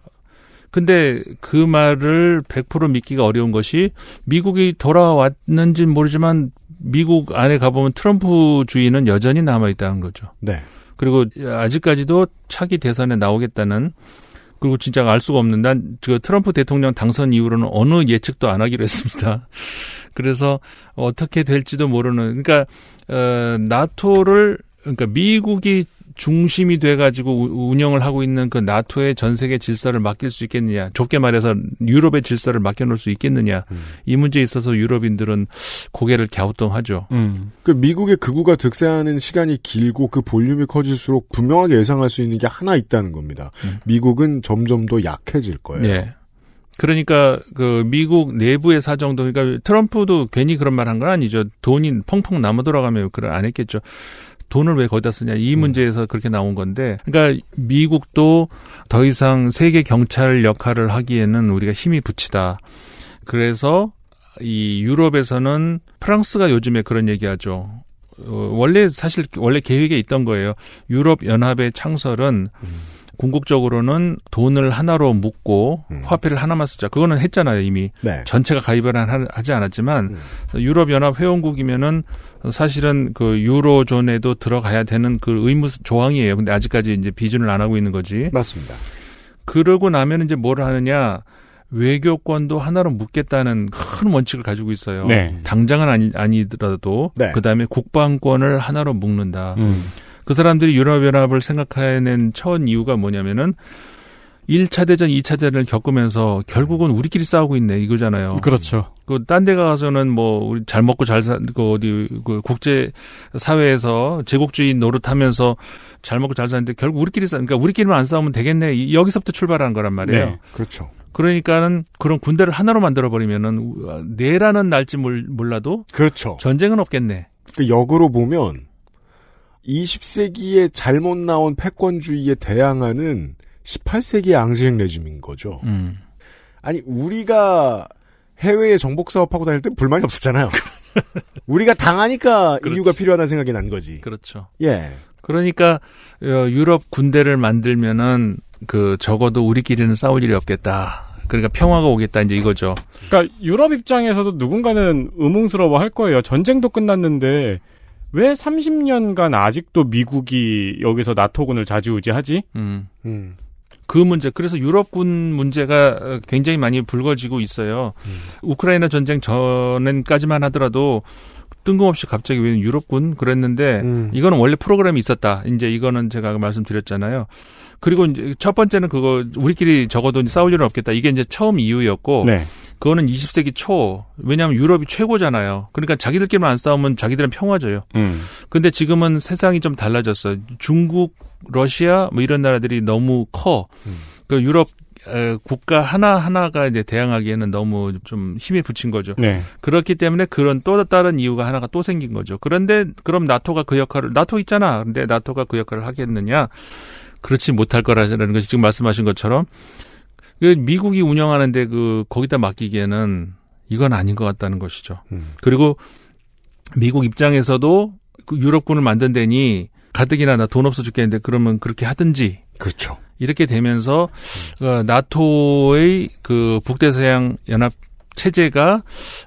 근데 그 말을 100% 믿기가 어려운 것이 미국이 돌아왔는지는 모르지만 미국 안에 가보면 트럼프 주의는 여전히 남아있다는 거죠. 네. 그리고 아직까지도 차기 대선에 나오겠다는 그리고 진짜 알 수가 없는 난그 트럼프 대통령 당선 이후로는 어느 예측도 안 하기로 했습니다. 그래서 어떻게 될지도 모르는 그러니까 어 나토를 그러니까 미국이 중심이 돼가지고 운영을 하고 있는 그 나토의 전 세계 질서를 맡길 수 있겠느냐, 좁게 말해서 유럽의 질서를 맡겨놓을 수 있겠느냐, 음. 이 문제에 있어서 유럽인들은 고개를 갸우뚱하죠. 음. 그 미국의 극우가 득세하는 시간이 길고 그 볼륨이 커질수록 분명하게 예상할 수 있는 게 하나 있다는 겁니다. 음. 미국은 점점 더 약해질 거예요. 네. 그러니까 그 미국 내부의 사정도 그러니까 트럼프도 괜히 그런 말 한 건 아니죠. 돈이 펑펑 남아 돌아가면 그걸 안 했겠죠. 돈을 왜 거기다 쓰냐 이 네. 문제에서 그렇게 나온 건데 그러니까 미국도 더 이상 세계 경찰 역할을 하기에는 우리가 힘이 붙이다. 그래서 이 유럽에서는 프랑스가 요즘에 그런 얘기하죠. 어, 원래 사실 원래 계획에 있던 거예요. 유럽 연합의 창설은 음. 궁극적으로는 돈을 하나로 묶고 음. 화폐를 하나만 쓰자. 그거는 했잖아요, 이미. 네. 전체가 가입을 하지 않았지만 음. 유럽 연합 회원국이면은 사실은 그 유로존에도 들어가야 되는 그 의무 조항이에요. 근데 아직까지 이제 비준을 안 하고 있는 거지. 맞습니다. 그러고 나면 이제 뭘 하느냐? 외교권도 하나로 묶겠다는 큰 원칙을 가지고 있어요. 네. 당장은 아니, 아니더라도 네. 그다음에 국방권을 하나로 묶는다. 음. 그 사람들이 유럽연합을 생각해낸 첫 이유가 뭐냐면은 1차 대전, 2차 대전을 겪으면서 결국은 우리끼리 싸우고 있네 이거잖아요. 그렇죠. 그 딴데 가서는 뭐 우리 잘 먹고 잘 사, 그 어디 그 국제 사회에서 제국주의 노릇하면서 잘 먹고 잘 사는데 결국 우리끼리 싸, 그러니까 우리끼리만 안 싸우면 되겠네 여기서부터 출발한 거란 말이에요. 네, 그렇죠. 그러니까는 그런 군대를 하나로 만들어 버리면은 아, 내라는 날지 몰라도 그렇죠. 전쟁은 없겠네. 그 역으로 보면 20세기에 잘못 나온 패권주의에 대항하는 18세기의 앙증 레짐인 거죠. 음. 아니 우리가 해외에 정복 사업하고 다닐 때 불만이 없었잖아요. 우리가 당하니까 그렇지. 이유가 필요하다는 생각이 난 거지. 그렇죠. 예. 그러니까 어, 유럽 군대를 만들면은 그 적어도 우리끼리는 싸울 일이 없겠다. 그러니까 평화가 오겠다 이제 이거죠. 그러니까 유럽 입장에서도 누군가는 의문스러워 할 거예요. 전쟁도 끝났는데 왜 30년간 아직도 미국이 여기서 나토군을 자지우지하지? 음. 음. 그 문제 그래서 유럽군 문제가 굉장히 많이 불거지고 있어요. 음. 우크라이나 전쟁 전엔까지만 하더라도 뜬금없이 갑자기 왜 유럽군 그랬는데 음. 이거는 원래 프로그램이 있었다. 이제 이거는 제가 말씀드렸잖아요. 그리고 이제 첫 번째는 그거 우리끼리 적어도 이제 싸울 일은 없겠다. 이게 이제 처음 이유였고 네. 그거는 20세기 초 왜냐하면 유럽이 최고잖아요. 그러니까 자기들끼리만 안 싸우면 자기들은 평화져요. 음. 근데 지금은 세상이 좀 달라졌어요. 중국, 러시아 뭐 이런 나라들이 너무 커. 음. 그 유럽 에, 국가 하나 하나가 이제 대항하기에는 너무 좀 힘이 붙인 거죠. 네. 그렇기 때문에 그런 또 다른 이유가 하나가 또 생긴 거죠. 그런데 그럼 나토가 그 역할을 나토 있잖아. 근데 나토가 그 역할을 하겠느냐? 그렇지 못할 거라는 것이 지금 말씀하신 것처럼 그 미국이 운영하는데 그 거기다 맡기기에는 이건 아닌 것 같다는 것이죠. 음. 그리고 미국 입장에서도 그 유럽군을 만든데니 가뜩이나 나 돈 없어 죽겠는데 그러면 그렇게 하든지. 그렇죠. 이렇게 되면서 그 나토의 그 북대서양 연합 체제가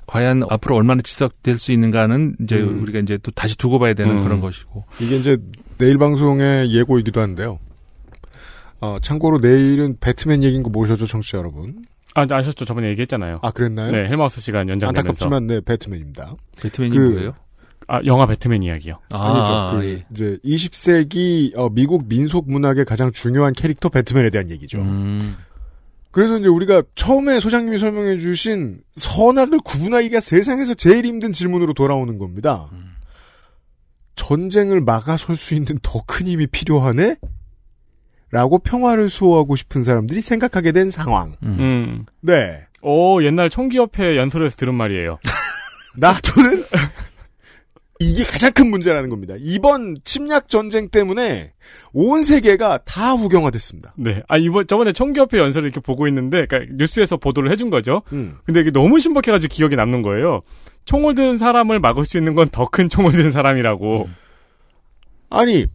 과연 앞으로 얼마나 지속될 수 있는가는 이제 음. 우리가 이제 또 다시 두고 봐야 되는 음. 그런 것이고. 이게 이제 내일 방송의 예고이기도 한데요. 어, 참고로 내일은 배트맨 얘기인 거모셔셨 청취자 여러분? 아, 아셨죠? 저번에 얘기했잖아요. 아, 그랬나요? 네, 헬마우스 시간 연장되면서. 안타깝지만, 네, 배트맨입니다. 배트맨이 그, 뭐예요? 아, 영화 배트맨 이야기요. 아, 아니죠. 그, 예. 이제 20세기 어, 미국 민속 문학의 가장 중요한 캐릭터 배트맨에 대한 얘기죠. 음. 그래서 이제 우리가 처음에 소장님이 설명해 주신 선악을 구분하기가 세상에서 제일 힘든 질문으로 돌아오는 겁니다. 음. 전쟁을 막아설 수 있는 더 큰 힘이 필요하네? 라고 평화를 수호하고 싶은 사람들이 생각하게 된 상황. 음. 음. 네. 어, 옛날 총기협회 연설에서 들은 말이에요. 나저는 이게 가장 큰 문제라는 겁니다. 이번 침략 전쟁 때문에 온 세계가 다우경화됐습니다 네. 아, 이번, 저번에 총기협회 연설을 이렇게 보고 있는데, 그니까 뉴스에서 보도를 해준 거죠. 음. 근데 이게 너무 신박해가지고 기억에 남는 거예요. 총을 든 사람을 막을 수 있는 건 더 큰 총을 든 사람이라고. 음. 아니,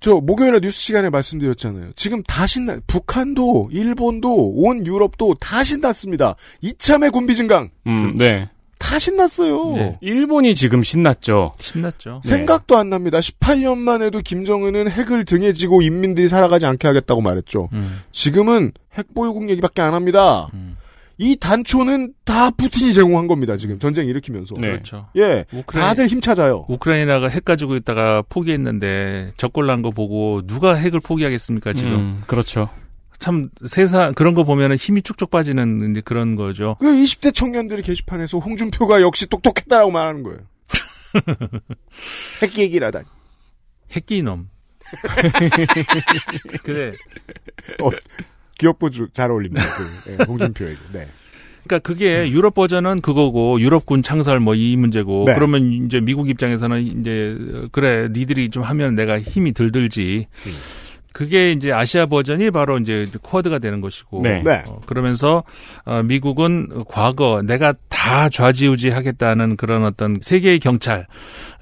저 목요일에 뉴스 시간에 말씀드렸잖아요. 지금 다 신나 북한도 일본도 온 유럽도 다 신났습니다. 이참에 군비 증강. 음, 그렇죠. 네. 다 신났어요. 네. 일본이 지금 신났죠. 신났죠. 네. 생각도 안 납니다. 18년만 해도 김정은은 핵을 등에 지고 인민들이 살아가지 않게 하겠다고 말했죠. 음. 지금은 핵 보유국 얘기밖에 안 합니다. 음. 이 단초는 다 푸틴이 제공한 겁니다. 지금 전쟁 일으키면서. 네. 그렇죠. 예. 우크라이... 다들 힘찾아요 우크라이나가 핵 가지고 있다가 포기했는데 적골난 거 보고 누가 핵을 포기하겠습니까, 지금. 음, 그렇죠. 참 세상 그런 거보면 힘이 쭉쭉 빠지는 이 그런 거죠. 그 20대 청년들이 게시판에서 홍준표가 역시 똑똑했다라고 말하는 거예요. 핵기 얘기라다니 핵기놈. 그래. 어, 기업부 잘 어울립니다. 그, 예, 봉준표에게. 네. 그니까 그게 유럽 버전은 그거고 유럽군 창설 뭐 이 문제고 네. 그러면 이제 미국 입장에서는 이제 그래 니들이 좀 하면 내가 힘이 들들지. 음. 그게 이제 아시아 버전이 바로 이제 쿼드가 되는 것이고 네. 어, 네. 그러면서 어, 미국은 과거 내가 다 좌지우지 하겠다는 그런 어떤 세계의 경찰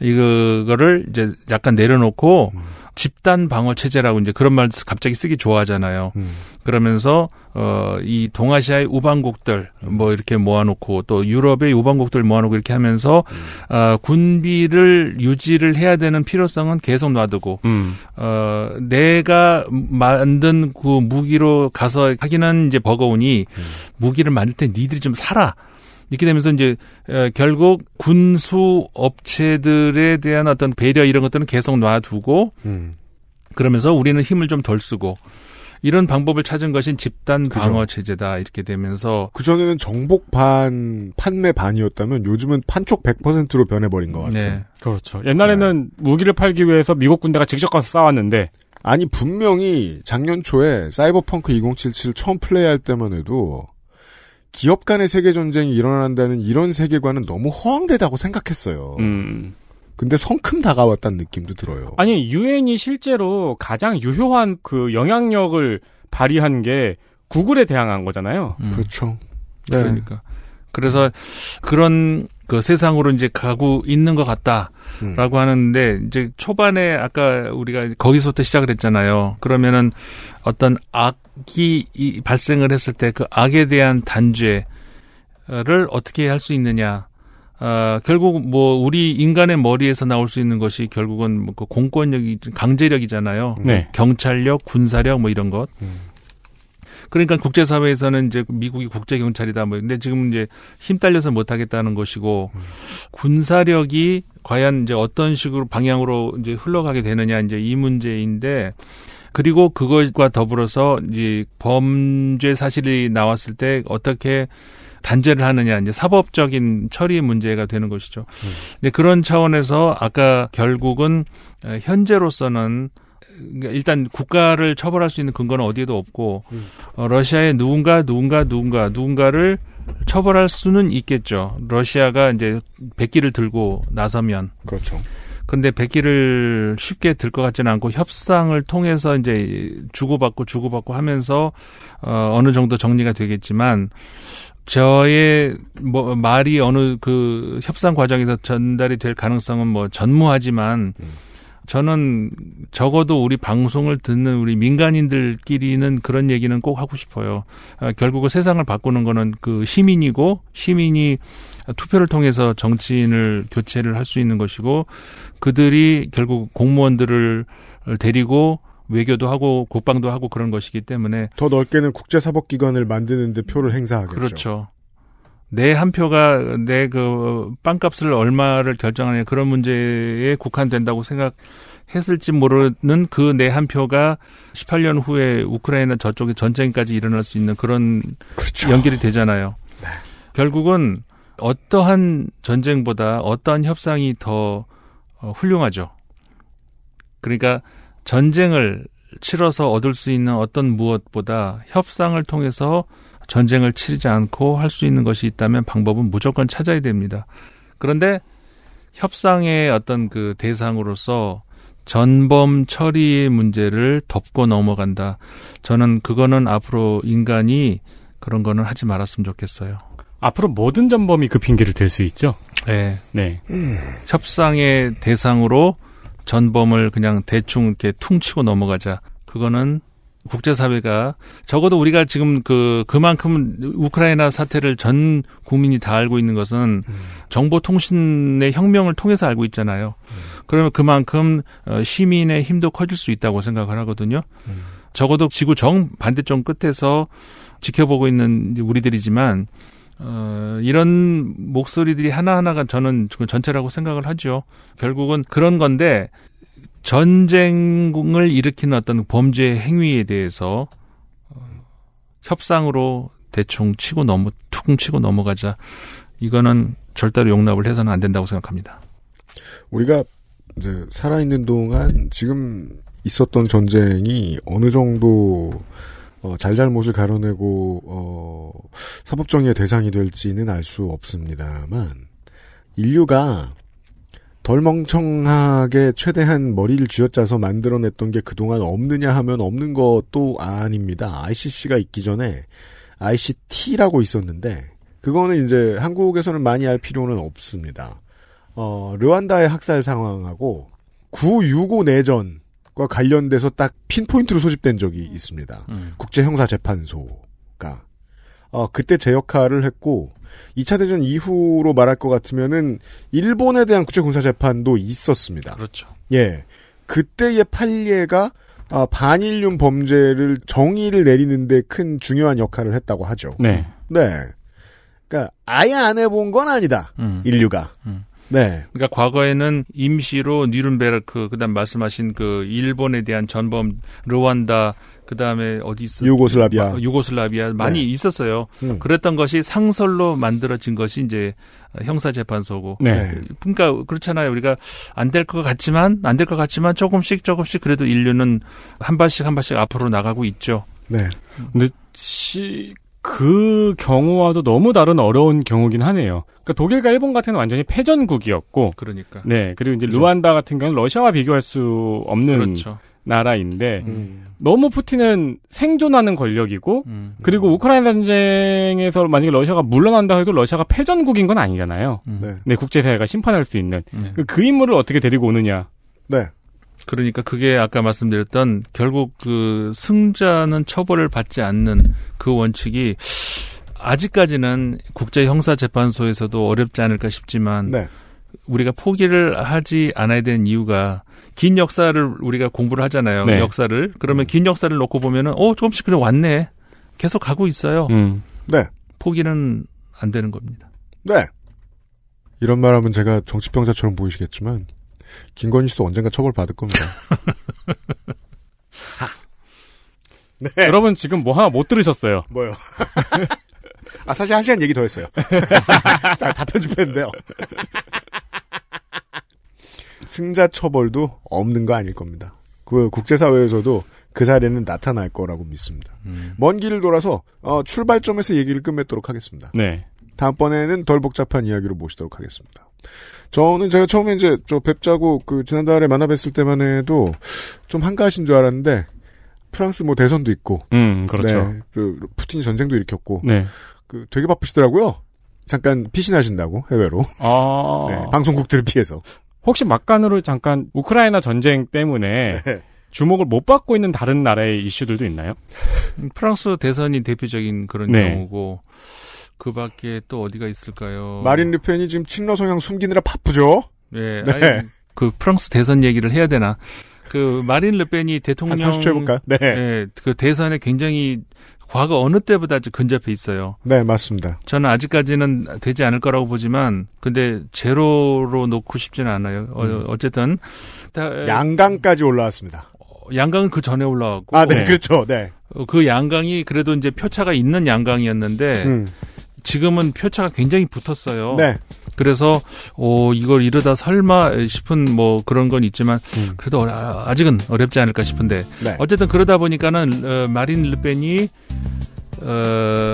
이거를 이제 약간 내려놓고 음. 집단 방어 체제라고 이제 그런 말 갑자기 쓰기 좋아하잖아요. 음. 그러면서 어 이 동아시아의 우방국들 뭐 이렇게 모아놓고 또 유럽의 우방국들 모아놓고 이렇게 하면서 음. 어, 군비를 유지를 해야 되는 필요성은 계속 놔두고 음. 어 내가 만든 그 무기로 가서 하기는 이제 버거우니 음. 무기를 만들 때 니들이 좀 사라. 이렇게 되면서 이제 결국 군수 업체들에 대한 어떤 배려 이런 것들은 계속 놔두고 음. 그러면서 우리는 힘을 좀 덜 쓰고 이런 방법을 찾은 것이 집단 방어 체제다 이렇게 되면서 그 전에는 정복 반 판매 반이었다면 요즘은 판촉 100%로 변해버린 것 네. 같아요. 네. 그렇죠. 옛날에는 네. 무기를 팔기 위해서 미국 군대가 직접 가서 싸웠는데 아니 분명히 작년 초에 사이버펑크 2077 처음 플레이할 때만 해도 기업 간의 세계 전쟁이 일어난다는 이런 세계관은 너무 허황되다고 생각했어요. 음. 근데 성큼 다가왔다는 느낌도 들어요. 아니 유엔이 실제로 가장 유효한 그 영향력을 발휘한 게 구글에 대항한 거잖아요. 음. 그렇죠. 네. 그러니까 그래서 그런 그 세상으로 이제 가고 있는 것 같다라고 음. 하는데 이제 초반에 아까 우리가 거기서부터 시작을 했잖아요. 그러면은 어떤 악 악이 발생을 했을 때 그 악에 대한 단죄를 어떻게 할 수 있느냐. 아, 결국 뭐 우리 인간의 머리에서 나올 수 있는 것이 결국은 뭐그 공권력이 강제력이잖아요. 네. 경찰력, 군사력 뭐 이런 것. 음. 그러니까 국제사회에서는 이제 미국이 국제 경찰이다 뭐 근데 지금 이제 힘 딸려서 못 하겠다는 것이고 음. 군사력이 과연 이제 어떤 식으로 방향으로 이제 흘러가게 되느냐 이제 이 문제인데 그리고 그것과 더불어서 이제 범죄 사실이 나왔을 때 어떻게 단죄를 하느냐 이제 사법적인 처리 문제가 되는 것이죠. 음. 이제 그런 차원에서 아까 결국은 현재로서는 그러니까 일단 국가를 처벌할 수 있는 근거는 어디에도 없고 음. 어, 러시아의 누군가 누군가 누군가 누군가를 처벌할 수는 있겠죠. 러시아가 이제 백기를 들고 나서면 그렇죠. 근데 백기를 쉽게 들 것 같지는 않고 협상을 통해서 이제 주고받고 주고받고 하면서 어, 어느 정도 정리가 되겠지만 저의 뭐 말이 어느 그 협상 과정에서 전달이 될 가능성은 뭐 전무하지만 저는 적어도 우리 방송을 듣는 우리 민간인들끼리는 그런 얘기는 꼭 하고 싶어요. 아, 결국은 세상을 바꾸는 거는 그 시민이고 시민이 투표를 통해서 정치인을 교체를 할 수 있는 것이고 그들이 결국 공무원들을 데리고 외교도 하고 국방도 하고 그런 것이기 때문에 더 넓게는 국제사법기관을 만드는데 표를 행사하겠죠. 그렇죠. 내 한 표가 내 그 빵값을 얼마를 결정하는 그런 문제에 국한된다고 생각했을지 모르는 그 내 한 표가 18년 후에 우크라이나 저쪽에 전쟁까지 일어날 수 있는 그런 그렇죠. 연결이 되잖아요. 네. 결국은 어떠한 전쟁보다 어떠한 협상이 더 어, 훌륭하죠. 그러니까 전쟁을 치러서 얻을 수 있는 어떤 무엇보다 협상을 통해서 전쟁을 치르지 않고 할 수 있는 것이 있다면 방법은 무조건 찾아야 됩니다. 그런데 협상의 어떤 그 대상으로서 전범 처리의 문제를 덮고 넘어간다. 저는 그거는 앞으로 인간이 그런 거는 하지 말았으면 좋겠어요. 앞으로 모든 전범이 그 핑계를 댈 수 있죠. 네. 네. 음. 협상의 대상으로 전범을 그냥 대충 이렇게 퉁치고 넘어가자. 그거는 국제사회가 적어도 우리가 지금 그 그만큼 우크라이나 사태를 전 국민이 다 알고 있는 것은 음. 정보통신의 혁명을 통해서 알고 있잖아요. 음. 그러면 그만큼 어, 시민의 힘도 커질 수 있다고 생각을 하거든요. 음. 적어도 지구 정 반대쪽 끝에서 지켜보고 있는 우리들이지만 어, 이런 목소리들이 하나하나가 저는 전체라고 생각을 하죠. 결국은 그런 건데 전쟁을 일으키는 어떤 범죄 행위에 대해서 어, 협상으로 대충 치고 넘어 툭 치고 넘어가자 이거는 절대로 용납을 해서는 안 된다고 생각합니다. 우리가 이제 살아있는 동안 지금 있었던 전쟁이 어느 정도 어, 잘잘못을 가려내고 어, 사법정의의 대상이 될지는 알 수 없습니다만 인류가 덜 멍청하게 최대한 머리를 쥐어짜서 만들어냈던 게 그동안 없느냐 하면 없는 것도 아닙니다. ICC가 있기 전에 ICT라고 있었는데 그거는 이제 한국에서는 많이 알 필요는 없습니다. 어, 르완다의 학살 상황하고 965 내전 과 관련돼서 딱 핀포인트로 소집된 적이 음. 있습니다. 음. 국제형사재판소가. 어, 그때 제 역할을 했고, 2차 대전 이후로 말할 것 같으면은, 일본에 대한 국제군사재판도 있었습니다. 그렇죠. 예. 그때의 판례가, 어, 반일륜 범죄를 정의를 내리는데 큰 중요한 역할을 했다고 하죠. 네. 네. 그니까, 아예 안 해본 건 아니다. 음. 인류가. 음. 네. 그러니까 과거에는 임시로 뉴른베르크 그다음 말씀하신 그 일본에 대한 전범 르완다 그다음에 어디 있어? 유고슬라비아. 아, 유고슬라비아 많이 네. 있었어요. 음. 그랬던 것이 상설로 만들어진 것이 이제 형사 재판소고. 네. 네. 그러니까 그렇잖아요. 우리가 안 될 것 같지만 안 될 것 같지만 조금씩 조금씩 그래도 인류는 한 발씩 한 발씩 앞으로 나가고 있죠. 네. 근데 시그 경우와도 너무 다른 어려운 경우긴 하네요. 그러니까 독일과 일본 같은 경우는 완전히 패전국이었고, 그러니까 네 그리고 이제 그죠. 루안다 같은 경우는 러시아와 비교할 수 없는 그렇죠. 나라인데 음. 너무 푸틴은 생존하는 권력이고 음. 그리고 우크라이나 전쟁에서 만약에 러시아가 물러난다 해도 러시아가 패전국인 건 아니잖아요. 음. 네. 네 국제사회가 심판할 수 있는 네. 그, 그 인물을 어떻게 데리고 오느냐. 네. 그러니까 그게 아까 말씀드렸던 결국 그 승자는 처벌을 받지 않는 그 원칙이 아직까지는 국제 형사 재판소에서도 어렵지 않을까 싶지만 네. 우리가 포기를 하지 않아야 되는 이유가 긴 역사를 우리가 공부를 하잖아요. 네. 역사를 그러면 긴 역사를 놓고 보면은 어 조금씩 그래 왔네 계속 가고 있어요. 음. 네 포기는 안 되는 겁니다. 네 이런 말하면 제가 정치병자처럼 보이시겠지만 김건희 씨도 언젠가 처벌받을 겁니다. 네. 여러분 지금 뭐 하나 못 들으셨어요. 뭐요? 아 사실 한 시간 얘기 더 했어요. 다, 다편했는데요 승자 처벌도 없는 거 아닐 겁니다. 그 국제사회에서도 그 사례는 나타날 거라고 믿습니다. 음. 먼 길을 돌아서 어, 출발점에서 얘기를 끝맺도록 하겠습니다. 네. 다음번에는 덜 복잡한 이야기로 모시도록 하겠습니다. 저는 제가 처음에 이제 저 뵙자고 그 지난달에 만나뵀을 때만 해도 좀 한가하신 줄 알았는데 프랑스 뭐 대선도 있고, 음 그렇죠. 네, 그 푸틴이 전쟁도 일으켰고, 네. 그 되게 바쁘시더라고요. 잠깐 피신하신다고 해외로 아... 네, 방송국들을 피해서 혹시 막간으로 잠깐 우크라이나 전쟁 때문에 네. 주목을 못 받고 있는 다른 나라의 이슈들도 있나요? 프랑스 대선이 대표적인 그런 네. 경우고 그 밖에 또 어디가 있을까요? 마린 르펜이 지금 친러 성향 숨기느라 바쁘죠? 네. 네. 아니, 그 프랑스 대선 얘기를 해야 되나? 그 마린 르펜이 대통령 한 30초 해볼까 네. 네. 그 대선에 굉장히 과거 어느 때보다 아 근접해 있어요. 네, 맞습니다. 저는 아직까지는 되지 않을 거라고 보지만, 근데 제로로 놓고 싶지는 않아요. 어, 음. 어쨌든 양강까지 올라왔습니다. 어, 양강은 그 전에 올라왔고. 아, 네, 그렇죠. 네. 어, 그 양강이 그래도 이제 표차가 있는 양강이었는데, 음. 지금은 표차가 굉장히 붙었어요. 네. 그래서 어 이걸 이러다 설마 싶은 뭐 그런 건 있지만 음. 그래도 어라, 아직은 어렵지 않을까 싶은데 네. 어쨌든 그러다 보니까는 어, 마린 르벤이어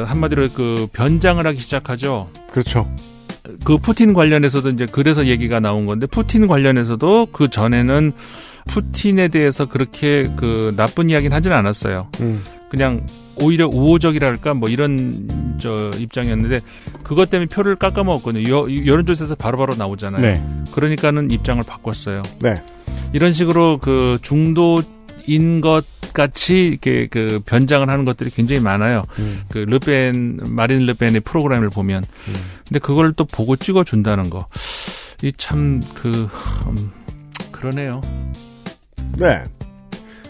한마디로 그 변장을 하기 시작하죠. 그렇죠. 그 푸틴 관련해서도 이제 그래서 얘기가 나온 건데 푸틴 관련해서도 그 전에는 푸틴에 대해서 그렇게 그 나쁜 이야기는 하진 않았어요. 음. 그냥 오히려 우호적이랄까 뭐 이런 저 입장이었는데 그것 때문에 표를 깎아 먹었거든요. 여론조사에서 바로바로 나오잖아요. 네. 그러니까는 입장을 바꿨어요. 네. 이런 식으로 그 중도인 것 같이 이렇게 그 변장을 하는 것들이 굉장히 많아요. 음. 그 르펜 마린 르펜의 프로그램을 보면 음. 근데 그걸 또 보고 찍어 준다는 거. 이 참그 음, 그러네요. 네.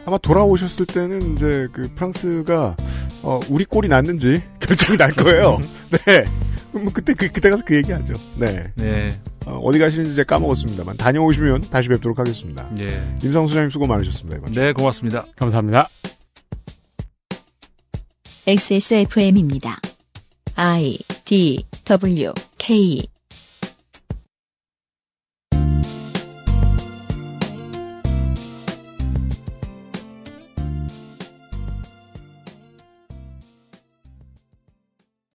아마 돌아오셨을 때는 이제 그 프랑스가 어, 우리 꼴이 났는지 결정이 날 거예요. 네. 뭐 그때 그, 그때 가서 그 얘기하죠. 네. 네. 어, 디 가시는지 제가 까먹었습니다만 다녀오시면 다시 뵙도록 하겠습니다. 예. 네. 임성수장님 수고 많으셨습니다. 이번 네, 고맙습니다. 감사합니다. XSFM입니다. I D W K